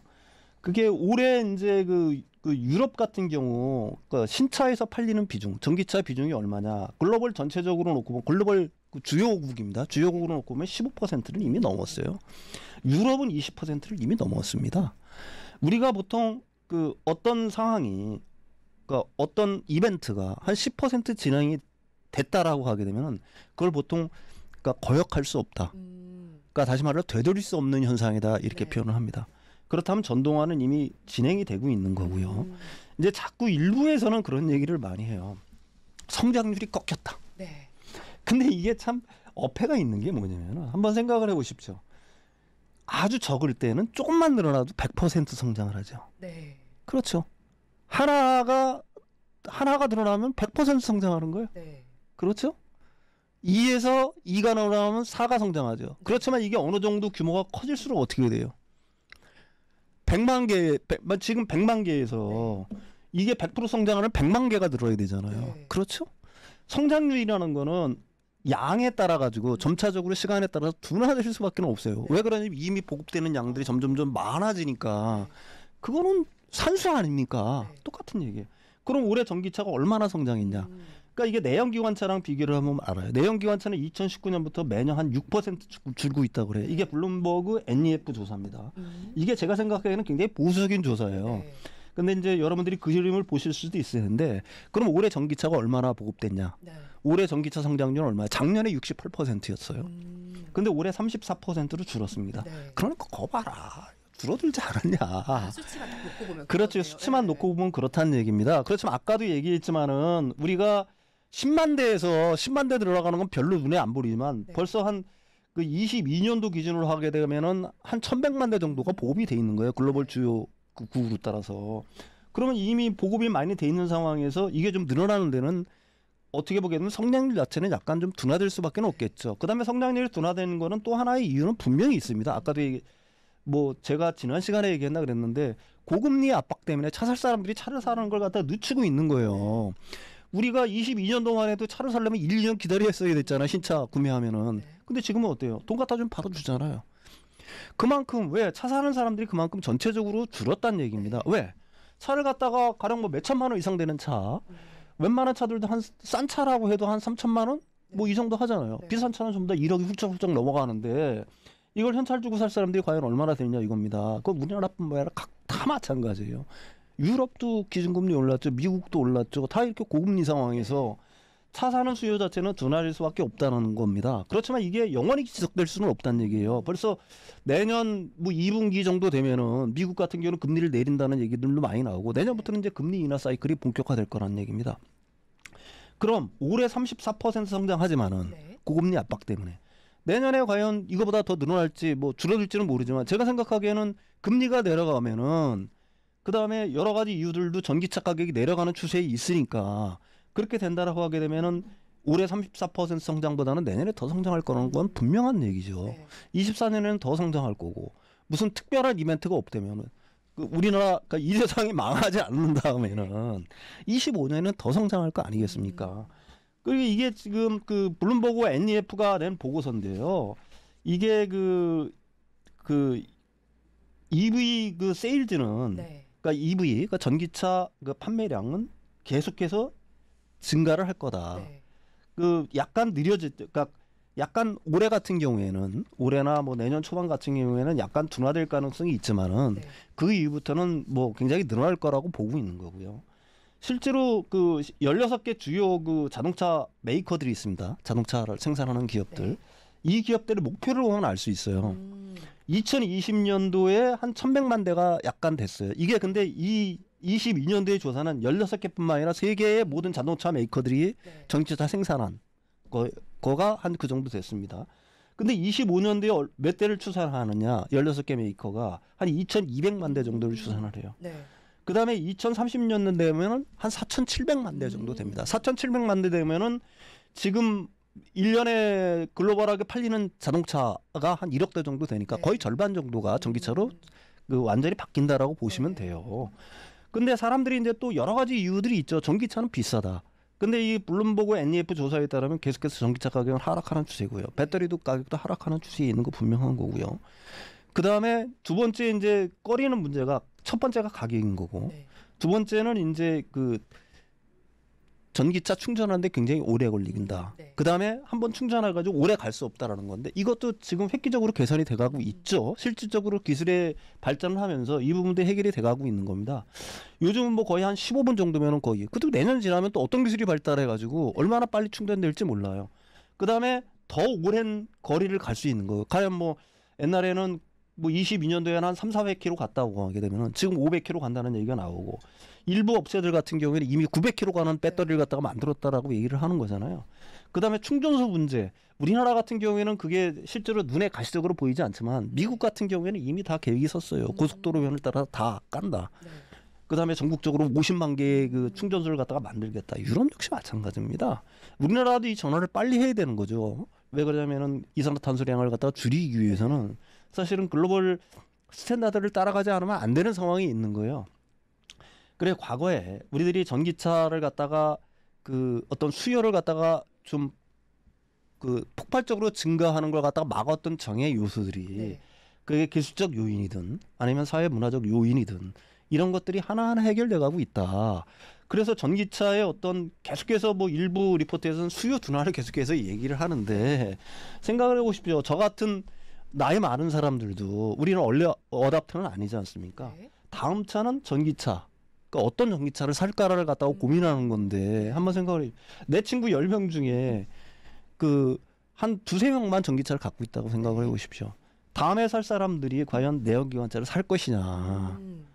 그게 올해 이제 그, 그 유럽 같은 경우 그니까 신차에서 팔리는 비중, 전기차 비중이 얼마냐? 글로벌 전체적으로 놓고 보면 글로벌 그 주요국입니다. 주요국으로 놓고 보면 15%를 이미 넘었어요. 유럽은 20%를 이미 넘었습니다. 우리가 보통 그 어떤 상황이 그러니까 어떤 이벤트가 한 10% 진행이 됐다라고 하게 되면은 그걸 보통 그러니까 거역할 수 없다. 음. 그러니까 다시 말로 되돌릴 수 없는 현상이다 이렇게 네. 표현을 합니다. 그렇다면 전동화는 이미 진행이 되고 있는 거고요. 음. 이제 자꾸 일부에서는 그런 얘기를 많이 해요. 성장률이 꺾였다. 네. 근데 이게 참 어폐가 있는 게 뭐냐면 한번 생각을 해보십시오. 아주 적을 때는 조금만 늘어나도 100% 성장을 하죠. 네. 그렇죠. 하나가 하나가 드러나면 100% 성장하는 거예요. 네. 그렇죠? 2에서 2가 늘어나면 4가 성장하죠. 네. 그렇지만 이게 어느 정도 규모가 커질수록 어떻게 돼요? 100만 개, 100, 지금 100만 개에서 네. 이게 100%성장하면 100만 개가 들어야 되잖아요. 네. 그렇죠? 성장률이라는 거는 양에 따라 가지고 점차적으로 시간에 따라서 둔화될 수밖에 없어요. 네. 왜 그러냐면 이미 보급되는 양들이 점점점 많아지니까 네. 그거는 산수 아닙니까? 네. 똑같은 얘기예요. 그럼 올해 전기차가 얼마나 성장했냐? 음. 그러니까 이게 내연기관차랑 비교를 하면 알아요. 내연기관차는 2019년부터 매년 한 6% 줄고 있다 그래요. 이게 블룸버그 NEF 조사입니다. 음. 이게 제가 생각하기에는 굉장히 보수적인 조사예요. 네. 근데 이제 여러분들이 그 그림을 보실 수도 있는데 그럼 올해 전기차가 얼마나 보급됐냐? 네. 올해 전기차 성장률 은 얼마야? 작년에 68%였어요. 음. 근데 올해 34%로 줄었습니다. 네. 그러니까 거 봐라. 줄어들지 않았냐. 아, 수치만 놓고 보면 그렇죠. 수치만 네. 놓고 보면 그렇다는 얘기입니다. 그렇지만 아까도 얘기했지만은 우리가 10만 대에서 10만 대 들어가는 건 별로 눈에 안 보이지만 네. 벌써 한 그 22년도 기준으로 하게 되면은 한 1,100만 대 정도가 보급이 돼 있는 거예요. 글로벌 주요 국 그 구로 따라서. 그러면 이미 보급이 많이 돼 있는 상황에서 이게 좀 늘어나는 데는 어떻게 보게 되면 성장률 자체는 약간 좀 둔화될 수밖에 없겠죠. 그다음에 성장률이 둔화되는 거는 또 하나의 이유는 분명히 있습니다. 아까도 얘기 뭐 제가 지난 시간에 얘기했나 그랬는데 고금리 압박 때문에 차 살 사람들이 차를 사는 걸 갖다 늦추고 있는 거예요. 우리가 22년 동안 에도 차를 살려면 1년 기다렸어야 됐잖아. 신차 구매하면은. 네. 근데 지금은 어때요? 돈 갖다 주면 받아주잖아요. 그만큼 왜 차 사는 사람들이 그만큼 전체적으로 줄었단 얘기입니다. 왜? 차를 갖다가 가령 뭐 몇천만 원 이상 되는 차 웬만한 차들도 한 싼 차라고 해도 한 3천만 원? 뭐이 네. 정도 하잖아요. 네. 비싼 차는 좀 더 1억이 훌쩍훌쩍 넘어가는데 이걸 현찰 주고 살 사람들이 과연 얼마나 되냐 느 이겁니다. 그건 우리나라뿐만 아니라 각다 마찬가지예요. 유럽도 기준금리 올랐죠. 미국도 올랐죠. 다 이렇게 고금리 상황에서 차 사는 수요 자체는 둔화될 수밖에 없다는 겁니다. 그렇지만 이게 영원히 지속될 수는 없다는 얘기예요. 벌써 내년 뭐 2분기 정도 되면은 미국 같은 경우는 금리를 내린다는 얘기들도 많이 나오고 내년부터는 이제 금리 인하 사이클이 본격화될 거라는 얘기입니다. 그럼 올해 34% 성장하지만은 네. 고금리 압박 때문에 내년에 과연 이거보다 더 늘어날지 뭐 줄어들지는 모르지만 제가 생각하기에는 금리가 내려가면은 그 다음에 여러 가지 이유들도 전기차 가격이 내려가는 추세에 있으니까 그렇게 된다라고 하게 되면은 올해 34% 성장보다는 내년에 더 성장할 거라는 건 분명한 얘기죠. 네. 24년에는 더 성장할 거고 무슨 특별한 이벤트가 없다면은 그 우리나라 그러니까 이 세상이 망하지 않는 다음에는 25년에는 더 성장할 거 아니겠습니까? 음. 그리고 이게 지금 그 블룸버그 와 NEF가 낸 보고서인데요. 이게 그, 그, EV 그 세일즈는 네. 그러니까 EV 그러니까 전기차 그 판매량은 계속해서 증가를 할 거다. 네. 그 약간 느려질 때 그러니까 약간 올해 같은 경우에는 올해나 뭐 내년 초반 같은 경우에는 약간 둔화될 가능성이 있지만은 네. 그 이후부터는 뭐 굉장히 늘어날 거라고 보고 있는 거고요. 실제로 그 16개 주요 그 자동차 메이커들이 있습니다. 자동차를 생산하는 기업들. 네. 이 기업들의 목표를 보면 알 수 있어요. 음. 2020년도에 한 1,100만 대가 약간 됐어요. 이게 근데 이 22년도의 조사는 16개뿐만 아니라 세계의 모든 자동차 메이커들이 네. 전기차 생산한 거, 가한 그 정도 됐습니다. 근데 25년도에 몇 대를 추산하느냐? 16개 메이커가 한 2,200만 대 정도를 음. 추산을 해요. 네. 그 다음에 2030년 되면 은한 4,700만 대 정도 됩니다. 4,700만 음. 대 되면은 지금 1년에 글로벌하게 팔리는 자동차가 한 1억 대 정도 되니까 네. 거의 절반 정도가 음. 전기차로 그 완전히 바뀐다라고 보시면 네. 돼요. 근데 사람들이 이제 또 여러 가지 이유들이 있죠. 전기차는 비싸다. 근데 이 블룸버그 NEF 조사에 따르면 계속해서 전기차 가격은 하락하는 추세고요. 배터리도 가격도 하락하는 추세에 있는 거 분명한 거고요. 그 다음에 두 번째 이제 꺼리는 문제가 첫 번째가 가격인 거고 네. 두 번째는 이제 그 전기차 충전하는데 굉장히 오래 걸리긴다. 네. 그 다음에 한 번 충전해가지고 오래 갈 수 없다라는 건데 이것도 지금 획기적으로 개선이 돼가고 음. 있죠. 실질적으로 기술의 발전을 하면서 이 부분도 해결이 돼가고 있는 겁니다. 요즘은 뭐 거의 한 15분 정도면은 거의. 그래도 내년 지나면 또 어떤 기술이 발달해가지고 얼마나 빨리 충전될지 몰라요. 그 다음에 더 오랜 거리를 갈 수 있는 거. 과연 뭐 옛날에는 뭐 22년도에 한 3, 400km 갔다 고 하게 되면은 지금 500km 간다는 얘기가 나오고 일부 업체들 같은 경우에는 이미 900km 가는 배터리를 네. 갖다가 만들었다라고 얘기를 하는 거잖아요. 그다음에 충전소 문제. 우리나라 같은 경우에는 그게 실제로 눈에 가시적으로 보이지 않지만 미국 같은 경우에는 이미 다 계획이 섰어요. 음. 고속도로 면을 따라 서다 깐다. 네. 그다음에 전국적으로 50만 개의 그 충전소를 갖다가 만들겠다. 유럽 역시 마찬가지입니다. 우리나라도 이 전환을 빨리 해야 되는 거죠. 왜 그러냐면은 이산화탄소량을 갖다가 줄이기 위해서는 사실은 글로벌 스탠다드를 따라가지 않으면 안 되는 상황이 있는 거예요. 그래 과거에 우리들이 전기차를 갖다가 그 어떤 수요를 갖다가 좀 그 폭발적으로 증가하는 걸 갖다가 막았던 정의 요소들이 네. 그게 기술적 요인이든 아니면 사회 문화적 요인이든 이런 것들이 하나하나 해결돼 가고 있다. 그래서 전기차의 어떤 계속해서 뭐 일부 리포트에서는 수요 둔화를 계속해서 얘기를 하는데 생각을 해보십시오. 저 같은 나이 많은 사람들도 우리는 원래 어답터는 아니지 않습니까? 네. 다음 차는 전기차. 그러니까 어떤 전기차를 살까를 갖다가 음. 고민하는 건데 네. 한번 생각을 해. 내 친구 열 명 중에 그 한 두세 명만 전기차를 갖고 있다고 생각을 네. 해 보십시오. 다음에 살 사람들이 과연 내연기관차를 살 것이냐. 음.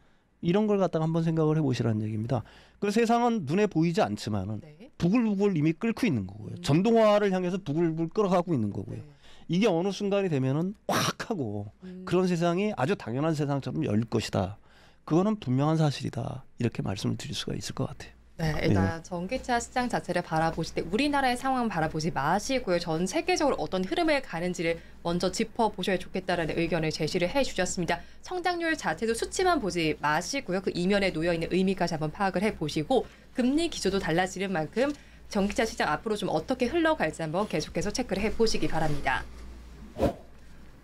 이런 걸 갖다가 한번 생각을 해보시라는 얘기입니다. 그 세상은 눈에 보이지 않지만은 네. 부글부글 이미 끓고 있는 거고요. 음. 전동화를 향해서 부글부글 끓어가고 있는 거고요. 네. 이게 어느 순간이 되면은 확 하고 음. 그런 세상이 아주 당연한 세상처럼 열 것이다. 그거는 분명한 사실이다. 이렇게 말씀을 드릴 수가 있을 것 같아요. 네, 네. 일단 네. 전기차 시장 자체를 바라보실 때 우리나라의 상황 바라보지 마시고요. 전 세계적으로 어떤 흐름을 가는지를 먼저 짚어보셔야 좋겠다라는 의견을 제시를 해주셨습니다. 성장률 자체도 수치만 보지 마시고요. 그 이면에 놓여있는 의미까지 한번 파악을 해보시고 금리 기조도 달라지는 만큼 전기차 시장 앞으로 좀 어떻게 흘러갈지 한번 계속해서 체크를 해보시기 바랍니다.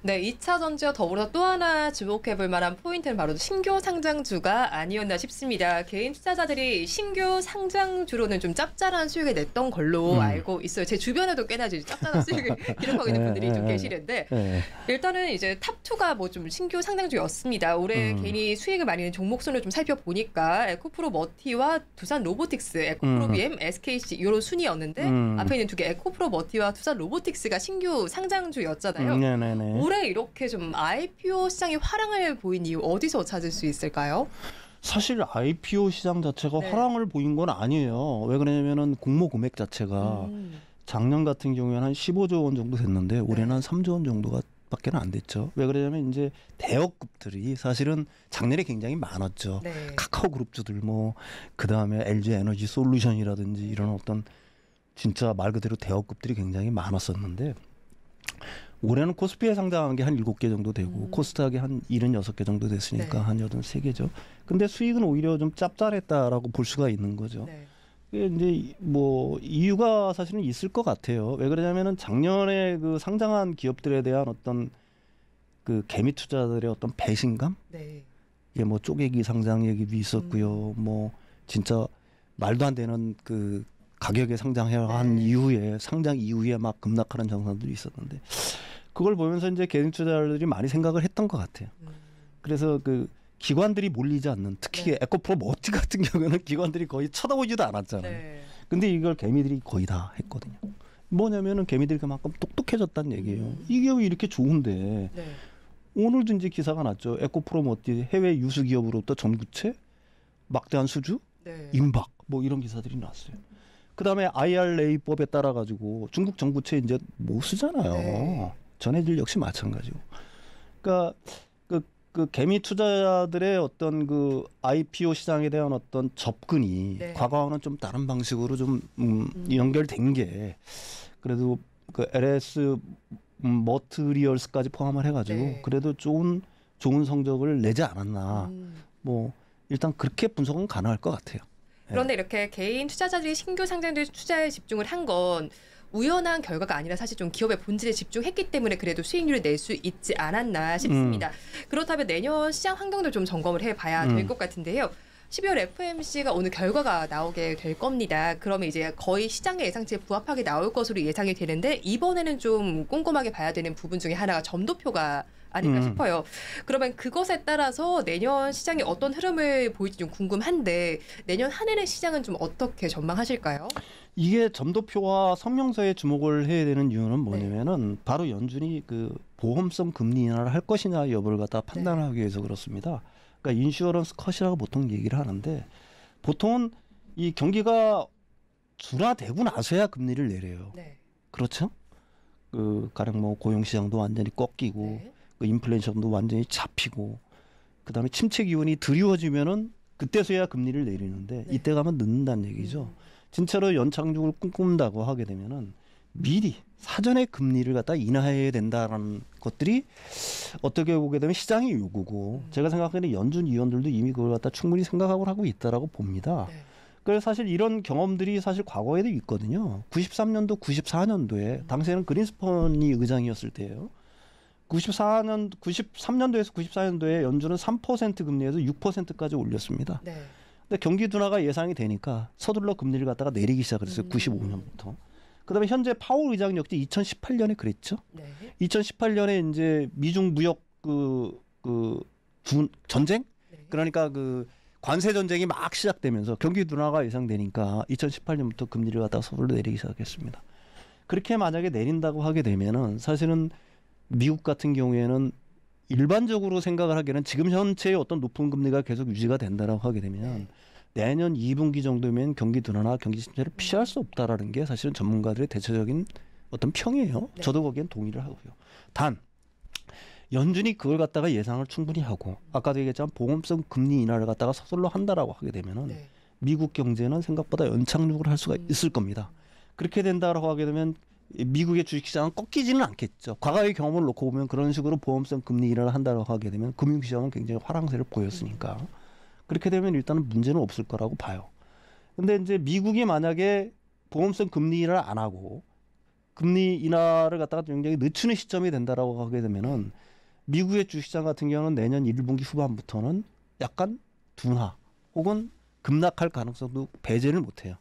네, 2차 전지와 더불어 또 하나 주목해 볼 만한 포인트는 바로 신규 상장주가 아니었나 싶습니다. 개인 투자자들이 신규 상장주로는 좀 짭짤한 수익을 냈던 걸로 음. 알고 있어요. 제 주변에도 꽤나 짭짤한 수익을 네, 기록하고 있는 분들이 네, 좀 네. 계시는데 일단은 이제 탑2가 뭐 좀 신규 상장주였습니다. 올해 음. 개인이 수익을 많이 낸 종목 순을 좀 살펴보니까 에코프로 머티와 두산 로보틱스, 에코프로 음. BM, SKC 이런 순이었는데 앞에 있는 두 개 에코프로 머티와 두산 로보틱스가 신규 상장주였잖아요. 음, 네, 네, 네. 올해 이렇게 좀 IPO 시장이 화랑을 보인 이유 어디서 찾을 수 있을까요? 사실 IPO 시장 자체가 네. 화랑을 보인 건 아니에요. 왜 그러냐면은 공모 금액 자체가 음. 작년 같은 경우에는 한 15조 원 정도 됐는데 올해는 한 3조 원 정도가 밖에는 안 됐죠. 왜 그러냐면 이제 대역급들이 사실은 작년에 굉장히 많았죠. 네. 카카오 그룹주들 뭐 그다음에 LG 에너지 솔루션이라든지 이런 어떤 진짜 말 그대로 대역급들이 굉장히 많았었는데 올해는 코스피에 상당한 게 한 일곱 개 정도 되고 음. 코스닥에 한 일흔 여섯 개 정도 됐으니까 네. 한 여든 세개죠 근데 수익은 오히려 좀 짭짤했다라고 볼 수가 있는 거죠. 네. 이게 이제 뭐 이유가 사실은 있을 것 같아요. 왜 그러냐면은 작년에 그 상장한 기업들에 대한 어떤 그 개미 투자들의 어떤 배신감? 네. 이게 뭐 쪼개기 상장 얘기도 있었고요. 음. 뭐 진짜 말도 안 되는 그 가격에 상장한 해 네. 이후에 상장 이후에 막 급락하는 정상들이 있었는데 그걸 보면서 이제 개인 투자자들이 많이 생각을 했던 것 같아요. 음. 그래서 그 기관들이 몰리지 않는 특히 네. 에코프로 머티 같은 경우는 기관들이 거의 쳐다보지도 않았잖아요. 네. 근데 이걸 개미들이 거의 다 했거든요. 뭐냐면은 개미들이 그만큼 똑똑해졌다는 얘기예요. 음. 이게 왜 이렇게 좋은데 네. 오늘도 이제 기사가 났죠. 에코프로 머티 해외 유수 기업으로부터 전구체 막대한 수주 네. 임박 뭐 이런 기사들이 났어요. 그다음에 IRA법에 따라 가지고 중국 전구체 이제 못 뭐 쓰잖아요. 네. 전해질 역시 마찬가지고. 그러니까 그, 그 개미 투자자들의 어떤 그 IPO 시장에 대한 어떤 접근이 네. 과거와는 좀 다른 방식으로 좀 음, 음. 연결된 게 그래도 그 LS 음, 머트리얼스까지 포함을 해가지고 네. 그래도 좋은 좋은 성적을 내지 않았나. 음. 뭐 일단 그렇게 분석은 가능할 것 같아요. 그런데 네. 이렇게 개인 투자자들이 신규 상장된 투자에 집중을 한건 우연한 결과가 아니라 사실 좀 기업의 본질에 집중했기 때문에 그래도 수익률을 낼 수 있지 않았나 싶습니다. 음. 그렇다면 내년 시장 환경도 좀 점검을 해봐야 음. 될것 같은데요. 12월 FMC가 오늘 결과가 나오게 될 겁니다. 그러면 이제 거의 시장의 예상치에 부합하게 나올 것으로 예상이 되는데 이번에는 좀 꼼꼼하게 봐야 되는 부분 중에 하나가 점도표가 아닐까 음. 싶어요. 그러면 그것에 따라서 내년 시장이 어떤 흐름을 보일지 좀 궁금한데 내년 한 해의 시장은 좀 어떻게 전망하실까요? 이게 점도표와 성명서에 주목을 해야 되는 이유는 네. 뭐냐면은 네. 바로 연준이 그 보험성 금리 인하를 할 것이냐 여부를 갖다 네. 판단하기 위해서 그렇습니다. 그러니까 인슈어런스 컷이라고 보통 얘기를 하는데 보통은 이 경기가 줄어대고 나서야 금리를 내려요. 네. 그렇죠? 그 가령 뭐 고용 시장도 완전히 꺾이고 네. 그 인플레이션도 완전히 잡히고 그다음에 침체 기운이 드리워지면은 그때서야 금리를 내리는데 네. 이때 가면 늦는다는 얘기죠. 음. 진짜로 연착륙을 꿈꾼다고 하게 되면은 미리 사전에 금리를 갖다 인하해야 된다라는 것들이 어떻게 보게 되면 시장의 요구고 음. 제가 생각하기에는 연준 위원들도 이미 그걸 갖다 충분히 생각하고 하고 있다라고 봅니다. 네. 그래서 사실 이런 경험들이 사실 과거에도 있거든요. 93년도, 94년도에 음. 당시에는 그린스펀이 의장이었을 때예요. 94년 93년도에서 94년도에 연준은 3% 금리에서 6%까지 올렸습니다. 네. 근데 경기 둔화가 예상이 되니까 서둘러 금리를 갖다가 내리기 시작했어요. 음. 95년부터. 그다음에 현재 파월 의장 역시 2018년에 그랬죠. 네. 2018년에 이제 미중 무역 그, 그 분, 전쟁? 네. 그러니까 그 관세 전쟁이 막 시작되면서 경기 둔화가 예상되니까 2018년부터 금리를 갖다가 서둘러 내리기 시작했습니다. 그렇게 만약에 내린다고 하게 되면은 사실은 미국 같은 경우에는 일반적으로 생각을 하기에는 지금 현재의 어떤 높은 금리가 계속 유지가 된다라고 하게 되면 네. 내년 2분기 정도면 경기 둔화나 경기 침체를 피할 수 없다라는 게 사실은 전문가들의 대체적인 어떤 평이에요. 네. 저도 거기엔 동의를 하고요. 단 연준이 그걸 갖다가 예상을 충분히 하고 아까도 얘기했지만 보험성 금리 인하를 갖다가 서둘러 한다라고 하게 되면은 네. 미국 경제는 생각보다 연착륙을 할 수가 음. 있을 겁니다. 그렇게 된다라고 하게 되면 미국의 주식시장은 꺾이지는 않겠죠. 과거의 경험을 놓고 보면 그런 식으로 보험성 금리 인하를 한다고 하게 되면 금융시장은 굉장히 화랑세를 보였으니까 그렇게 되면 일단은 문제는 없을 거라고 봐요. 근데 이제 미국이 만약에 보험성 금리 인하를 안 하고 금리 인하를 갖다가 굉장히 늦추는 시점이 된다라고 하게 되면은 미국의 주식시장 같은 경우는 내년 1분기 후반부터는 약간 둔화 혹은 급락할 가능성도 배제를 못해요.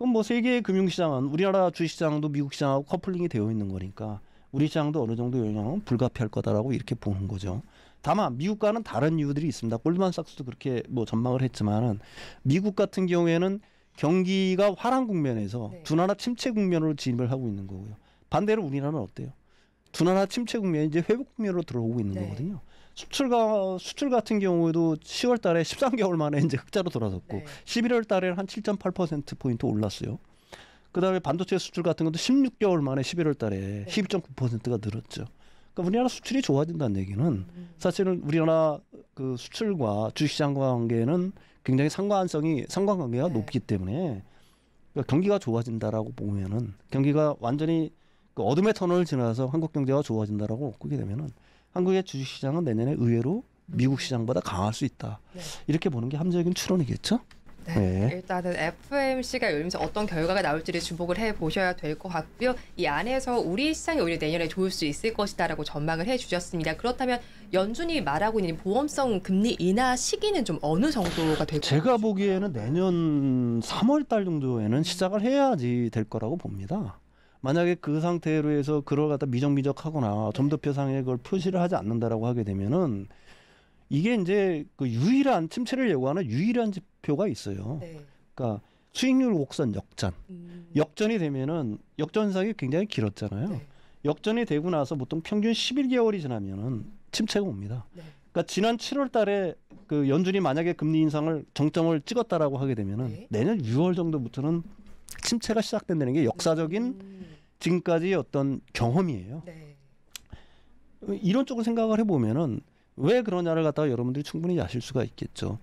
그럼 뭐세계 금융시장은 우리나라 주식시장도 미국 시장하고 커플링이 되어 있는 거니까 우리 시장도 어느 정도 영향은 불가피할 거다라고 이렇게 보는 거죠. 다만 미국과는 다른 이유들이 있습니다. 골드만삭스도 그렇게 뭐 전망을 했지만은 미국 같은 경우에는 경기가 화랑 국면에서 네. 두나라 침체 국면으로 진입을 하고 있는 거고요. 반대로 우리나라는 어때요? 두나라 침체 국면이 이제 회복 국면으로 들어오고 있는 네. 거거든요. 수출가 수출 같은 경우에도 10월 달에 13개월 만에 이제 흑자로 돌아섰고 네. 11월 달에 한7.8% 포인트 올랐어요. 그다음에 반도체 수출 같은 것도 16개월 만에 11월 달에 네. 12.9%가 늘었죠. 그러니까 우리나라 수출이 좋아진다는 얘기는 음, 음. 사실은 우리나라 그 수출과 주식시장과 관계는 굉장히 상관성이 상관관계가 네. 높기 때문에 그러니까 경기가 좋아진다라고 보면은 경기가 완전히 그 어둠의 터널을 지나서 한국 경제가 좋아진다라고 꾸게 되면은 한국의 주식시장은 내년에 의외로 미국 시장보다 강할 수 있다. 네. 이렇게 보는 게 합리적인 추론이겠죠? 네. 네. 일단은 FMC가 열면서 어떤 결과가 나올지를 주목을 해 보셔야 될 것 같고요. 이 안에서 우리 시장이 오히려 내년에 좋을 수 있을 것이다라고 전망을 해 주셨습니다. 그렇다면 연준이 말하고 있는 보험성 금리 인하 시기는 좀 어느 정도가 될까요? 제가 보기에는 내년 3월 달 정도에는 시작을 해야지 될 거라고 봅니다. 만약에 그 상태로 해서 그걸 갖다 미적미적하거나 네. 점도표 상에 그걸 표시를 하지 않는다라고 하게 되면은 이게 이제 그 유일한 침체를 예고하는 유일한 지표가 있어요. 네. 그러니까 수익률 곡선 역전. 음. 역전이 되면은 역전상이 굉장히 길었잖아요. 네. 역전이 되고 나서 보통 평균 11개월이 지나면은 침체가 옵니다. 그러니까 지난 7월 달에 그 연준이 만약에 금리 인상을 정점을 찍었다라고 하게 되면은 내년 6월 정도부터는 침체가 시작된다는 게 역사적인 음. 지금까지 어떤 경험이에요. 네. 이런 쪽으로 생각을 해보면은 왜 그러냐를 갖다가 여러분들이 충분히 아실 수가 있겠죠.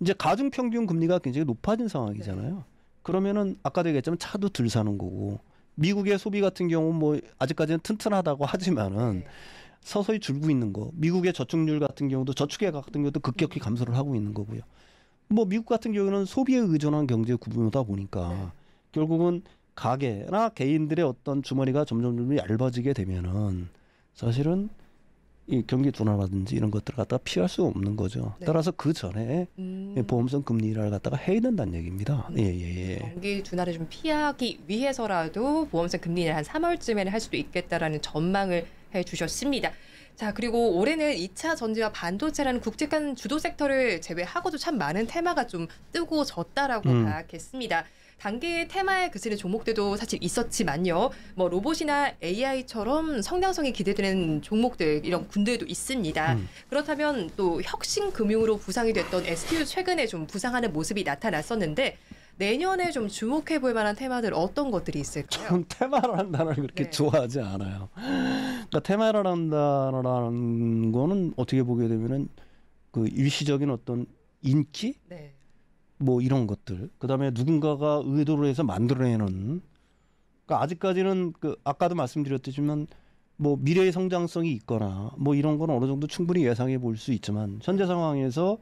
이제 가중 평균 금리가 굉장히 높아진 상황이잖아요. 네. 그러면은 아까도 얘기했지만 차도 들 사는 거고 미국의 소비 같은 경우 뭐 아직까지는 튼튼하다고 하지만은 네. 서서히 줄고 있는 거. 미국의 저축률 같은 경우도 저축액 같은 경우도 급격히 네. 감소를 하고 있는 거고요. 뭐 미국 같은 경우는 소비에 의존한 경제 구분이다 보니까 네. 결국은 가게나 개인들의 어떤 주머니가 점점 점점 얇아지게 되면은 사실은 이 경기 둔화라든지 이런 것들을 갖다가 피할 수 없는 거죠. 네. 따라서 그 전에 음. 보험성 금리를 갖다가 해야 된다는 얘기입니다. 음. 예, 예, 예. 음, 경기 둔화를 좀 피하기 위해서라도 보험성 금리를 한 3월쯤에는 할 수도 있겠다라는 전망을 해 주셨습니다. 자, 그리고 올해는 2차 전지와 반도체라는 국제 간 주도 섹터를 제외하고도 참 많은 테마가 좀 뜨고 졌다라고 음. 파악했습니다. 단계의 테마의 그슬의 종목들도 사실 있었지만요. 뭐 로봇이나 AI처럼 성장성이 기대되는 종목들 이런 군대도 있습니다. 음. 그렇다면 또 혁신 금융으로 부상이 됐던 STU 최근에 좀 부상하는 모습이 나타났었는데 내년에 좀 주목해 볼 만한 테마들 어떤 것들이 있을까요? 전 테마라는 단어를 그렇게 네. 좋아하지 않아요. 그러니까 테마라는 단어라는 거는 어떻게 보게 되면은 그 일시적인 어떤 인기 네. 뭐 이런 것들 그다음에 누군가가 의도를 해서 만들어내는 그러니까 아직까지는 그 아까도 말씀드렸듯이만 뭐 미래의 성장성이 있거나 뭐 이런 건 어느 정도 충분히 예상해 볼 수 있지만 현재 상황에서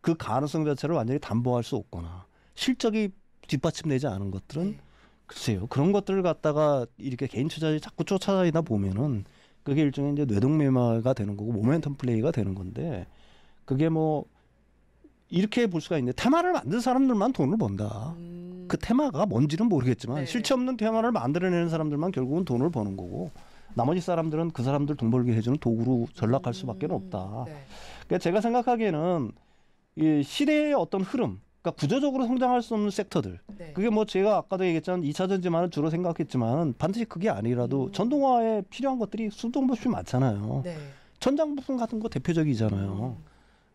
그 가능성 자체를 완전히 담보할 수 없거나 실적이 뒷받침되지 않은 것들은 글쎄요 그런 것들을 갖다가 이렇게 개인 투자자 자꾸 쫓아다니다 보면은 그게 일종의 이제 뇌동매마가 되는 거고 모멘텀 플레이가 되는 건데 그게 뭐 이렇게 볼 수가 있는데 테마를 만든 사람들만 돈을 번다. 음. 그 테마가 뭔지는 모르겠지만 네. 실체 없는 테마를 만들어내는 사람들만 결국은 돈을 버는 거고 나머지 사람들은 그 사람들 돈 벌게 해주는 도구로 전락할 음. 수밖에 음. 없다. 네. 그러니까 제가 생각하기에는 이 시대의 어떤 흐름, 그러니까 구조적으로 성장할 수 없는 섹터들. 네. 그게 뭐 제가 아까도 얘기했지만 2차 전지만은 주로 생각했지만 반드시 그게 아니라도 음. 전동화에 필요한 것들이 수동 부품이 많잖아요. 네. 천장 부품 같은 거 대표적이잖아요.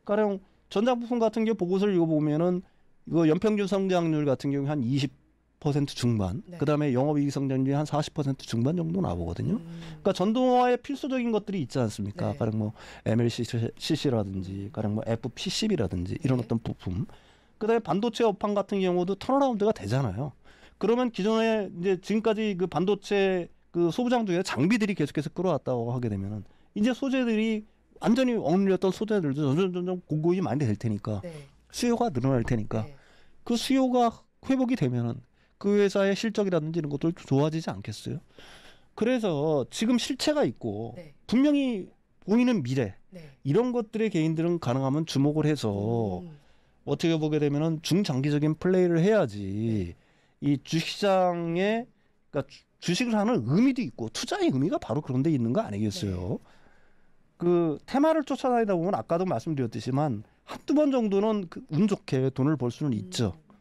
가령 음. 그러니까 전자부품 같은 경우 보고서를 읽어보면은 이거 연평균 성장률 같은 경우 한20% 중반, 네. 그다음에 영업이익 성장률이 한 40% 중반 정도 나오거든요. 음. 그러니까 전동화의 필수적인 것들이 있지 않습니까? 네. 가령 뭐 MLCC라든지, 가령 뭐 FP10이라든지 이런 네. 어떤 부품. 그다음에 반도체 업판 같은 경우도 턴어라운드가 되잖아요. 그러면 기존에 이제 지금까지 그 반도체 그 소부장 중에 장비들이 계속해서 끌어왔다고 하게 되면은 이제 소재들이 완전히 억눌렸던 소재들도 점점 점점 공급이 많이 될 테니까 네. 수요가 늘어날 테니까 네. 그 수요가 회복이 되면은 그 회사의 실적이라든지 이런 것들 좋아지지 않겠어요? 그래서 지금 실체가 있고 네. 분명히 보이는 미래 네. 이런 것들의 개인들은 가능하면 주목을 해서 음. 어떻게 보게 되면은 중장기적인 플레이를 해야지 네. 이주식장에 그러니까 주식을 하는 의미도 있고 투자의 의미가 바로 그런 데 있는 거 아니겠어요? 네. 그 테마를 쫓아다니다 보면 아까도 말씀드렸듯이만 한두 번 정도는 그운 좋게 돈을 벌 수는 있죠. 음.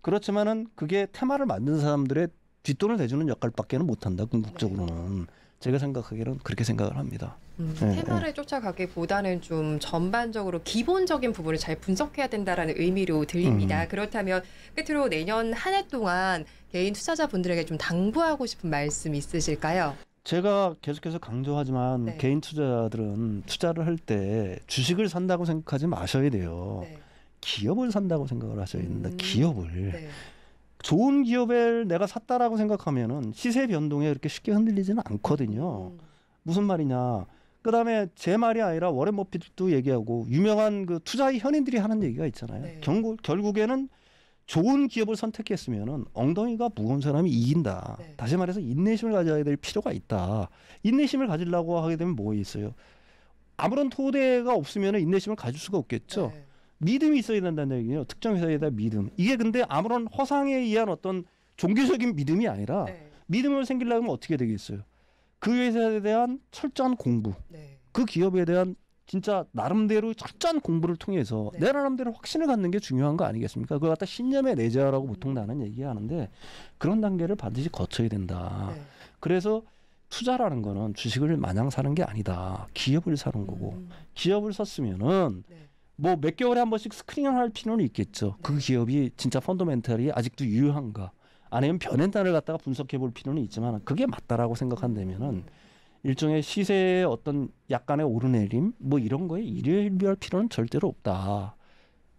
그렇지만은 그게 테마를 만든 사람들의 뒷돈을 대주는 역할밖에는 못한다. 궁극적으로는 네. 제가 생각하기에는 그렇게 생각을 합니다. 음, 네, 네. 테마를 네. 쫓아가기보다는 좀 전반적으로 기본적인 부분을 잘 분석해야 된다라는 의미로 들립니다. 음. 그렇다면 끝으로 내년 한 해 동안 개인 투자자분들에게 좀 당부하고 싶은 말씀 있으실까요? 제가 계속해서 강조하지만 네. 개인 투자들은 투자를 할 때 주식을 산다고 생각하지 마셔야 돼요. 네. 기업을 산다고 생각을 하셔야 된다. 음. 기업을. 네. 좋은 기업을 내가 샀다라고 생각하면은 시세 변동에 그렇게 쉽게 흔들리지는 않거든요. 음. 무슨 말이냐. 그 다음에 제 말이 아니라 워렌 버핏도 얘기하고 유명한 그 투자의 현인들이 하는 얘기가 있잖아요. 네. 결국, 결국에는 좋은 기업을 선택했으면 엉덩이가 무거운 사람이 이긴다. 네. 다시 말해서 인내심을 가져야 될 필요가 있다. 인내심을 가지려고 하게 되면 뭐 있어요? 아무런 토대가 없으면 인내심을 가질 수가 없겠죠. 네. 믿음이 있어야 된다는 얘기예요. 특정 회사에 대한 믿음. 이게 근데 아무런 허상에 의한 어떤 종교적인 믿음이 아니라 네. 믿음을 생기려면 어떻게 되겠어요? 그 회사에 대한 철저한 공부, 네. 그 기업에 대한 진짜 나름대로 철저한 공부를 통해서 네. 내 나름대로 확신을 갖는 게 중요한 거 아니겠습니까? 그걸 갖다 신념의 내재화라고 보통 나는 얘기하는데 그런 단계를 반드시 거쳐야 된다. 네. 그래서 투자라는 거는 주식을 마냥 사는 게 아니다. 기업을 사는 거고 음. 기업을 샀으면은 네. 뭐몇 개월에 한 번씩 스크린을 할 필요는 있겠죠. 네. 그 기업이 진짜 펀더멘탈이 아직도 유효한가 아니면 변했다를 갖다가 분석해 볼 필요는 있지만 그게 맞다라고 생각한다면은 음. 일종의 시세의 어떤 약간의 오르내림 뭐 이런 거에 일일비할 필요는 절대로 없다.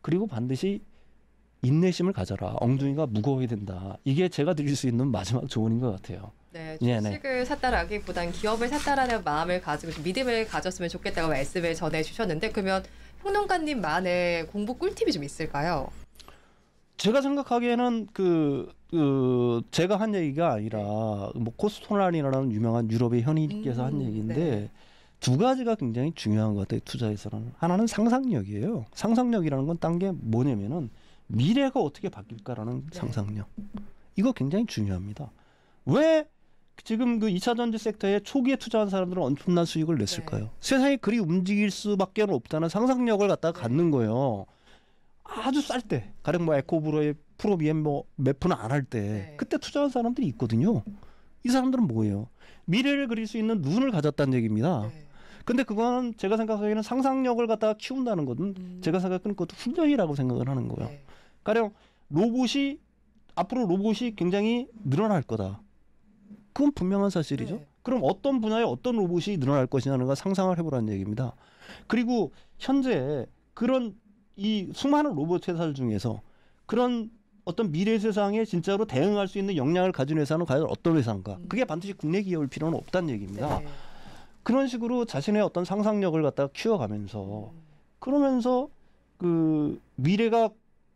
그리고 반드시 인내심을 가져라. 엉덩이가 무거워야 된다. 이게 제가 드릴 수 있는 마지막 조언인 것 같아요. 네, 네, 네. 주식을 네네. 샀다라기보단 기업을 샀다라는 마음을 가지고 믿음을 가졌으면 좋겠다고 말씀을 전해 주셨는데 그러면 평론가님만의 공부 꿀팁이 좀 있을까요? 제가 생각하기에는 그, 그 제가 한 얘기가 아니라 뭐 코스토란이라는 유명한 유럽의 현인께서 음, 한 얘기인데 네. 두 가지가 굉장히 중요한 것 같아요 투자에서는 하나는 상상력이에요 상상력이라는 건 딴 게 뭐냐면은 미래가 어떻게 바뀔까라는 네. 상상력 이거 굉장히 중요합니다 왜 지금 그 2차 전지 섹터에 초기에 투자한 사람들은 엄청난 수익을 냈을까요? 네. 세상이 그리 움직일 수밖에 없다는 상상력을 갖다가 갖는 네. 거예요. 아주 쌀 때. 가령 뭐 에코브로의 프로비엠 뭐 매프는 안 할때 네. 그때 투자한 사람들이 있거든요. 이 사람들은 뭐예요? 미래를 그릴 수 있는 눈을 가졌다는 얘기입니다. 네. 근데 그건 제가 생각하기에는 상상력을 갖다가 키운다는 것은 음. 제가 생각하는 것도 훈련이라고 생각을 하는 거예요. 네. 가령 로봇이 앞으로 로봇이 굉장히 늘어날 거다. 그건 분명한 사실이죠. 네. 그럼 어떤 분야에 어떤 로봇이 늘어날 것이냐는 걸 상상을 해보라는 얘기입니다. 그리고 현재 그런 이 수많은 로봇 회사들 중에서 그런 어떤 미래 세상에 진짜로 대응할 수 있는 역량을 가진 회사는 과연 어떤 회사인가? 음. 그게 반드시 국내 기업일 필요는 없다는 얘기입니다. 네. 그런 식으로 자신의 어떤 상상력을 갖다가 키워가면서 음. 그러면서 그 미래가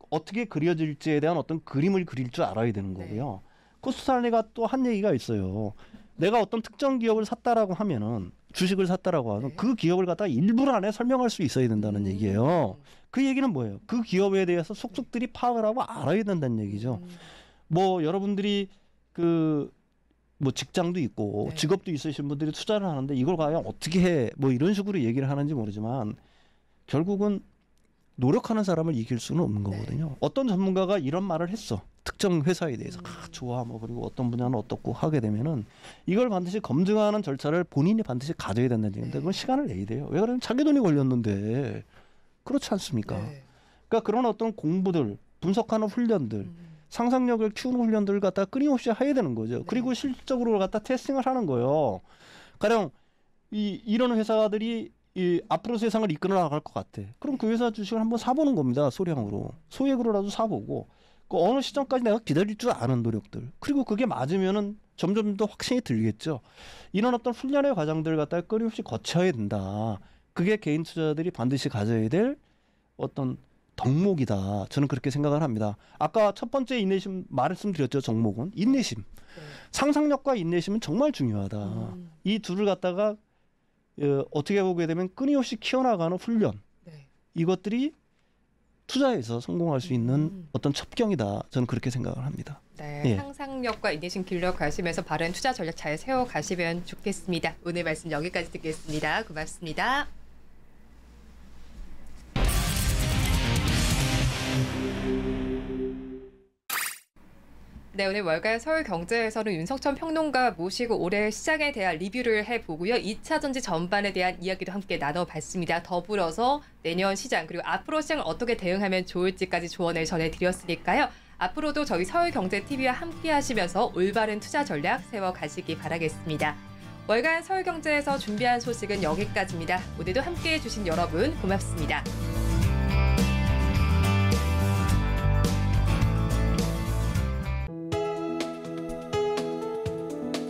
어떻게 그려질지에 대한 어떤 그림을 그릴 줄 알아야 되는 네. 거고요. 네. 코스타리가 또 한 얘기가 있어요. 내가 어떤 특정 기업을 샀다라고 하면은 주식을 샀다라고 하는 네. 그 기업을 갖다 가 일부러 안에 설명할 수 있어야 된다는 음. 얘기예요. 그 얘기는 뭐예요? 그 기업에 대해서 속속들이 파악을 하고 알아야 된다는 얘기죠. 음. 뭐 여러분들이 그 뭐 직장도 있고 네. 직업도 있으신 분들이 투자를 하는데 이걸 과연 어떻게 해? 뭐 이런 식으로 얘기를 하는지 모르지만 결국은 노력하는 사람을 이길 수는 없는 네. 거거든요. 어떤 전문가가 이런 말을 했어. 특정 회사에 대해서 음. 아, 좋아 뭐 그리고 어떤 분야는 어떻고 하게 되면은 이걸 반드시 검증하는 절차를 본인이 반드시 가져야 된다는 얘기인데 네. 그건 시간을 내야 돼요. 왜 그러면 자기 돈이 걸렸는데 그렇지 않습니까? 네. 그러니까 그런 어떤 공부들, 분석하는 훈련들, 음, 음. 상상력을 키우는 훈련들을 갖다 끊임없이 해야 되는 거죠. 네. 그리고 실질적으로 갖다 테스팅을 하는 거예요. 가령 이 이런 회사들이 이 앞으로 세상을 이끌어 나갈 것 같아. 그럼 그 회사 주식을 한번 사보는 겁니다. 소량으로 소액으로라도 사보고 그 어느 시점까지 내가 기다릴 줄 아는 노력들. 그리고 그게 맞으면은 점점 더 확신이 들겠죠. 이런 어떤 훈련의 과정들을 갖다 가 끊임없이 거쳐야 된다. 그게 개인 투자자들이 반드시 가져야 될 어떤 덕목이다. 저는 그렇게 생각을 합니다. 아까 첫 번째 인내심 말씀드렸죠. 정목은 인내심. 네. 상상력과 인내심은 정말 중요하다. 음. 이 둘을 갖다가 어, 어떻게 보게 되면 끊임없이 키워나가는 훈련. 네. 이것들이 투자에서 성공할 수 있는 음. 어떤 첩경이다. 저는 그렇게 생각을 합니다. 네, 예. 상상력과 인내심 길러가시면서 바른 투자 전략 잘 세워가시면 좋겠습니다. 오늘 말씀 여기까지 듣겠습니다. 고맙습니다. 네, 오늘 월간 서울경제에서는 윤석천 평론가 모시고 올해 시장에 대한 리뷰를 해보고요. 2차 전지 전반에 대한 이야기도 함께 나눠봤습니다. 더불어서 내년 시장 그리고 앞으로 시장을 어떻게 대응하면 좋을지까지 조언을 전해드렸으니까요. 앞으로도 저희 서울경제TV와 함께 하시면서 올바른 투자 전략 세워가시기 바라겠습니다. 월간 서울경제에서 준비한 소식은 여기까지입니다. 오늘도 함께해 주신 여러분 고맙습니다.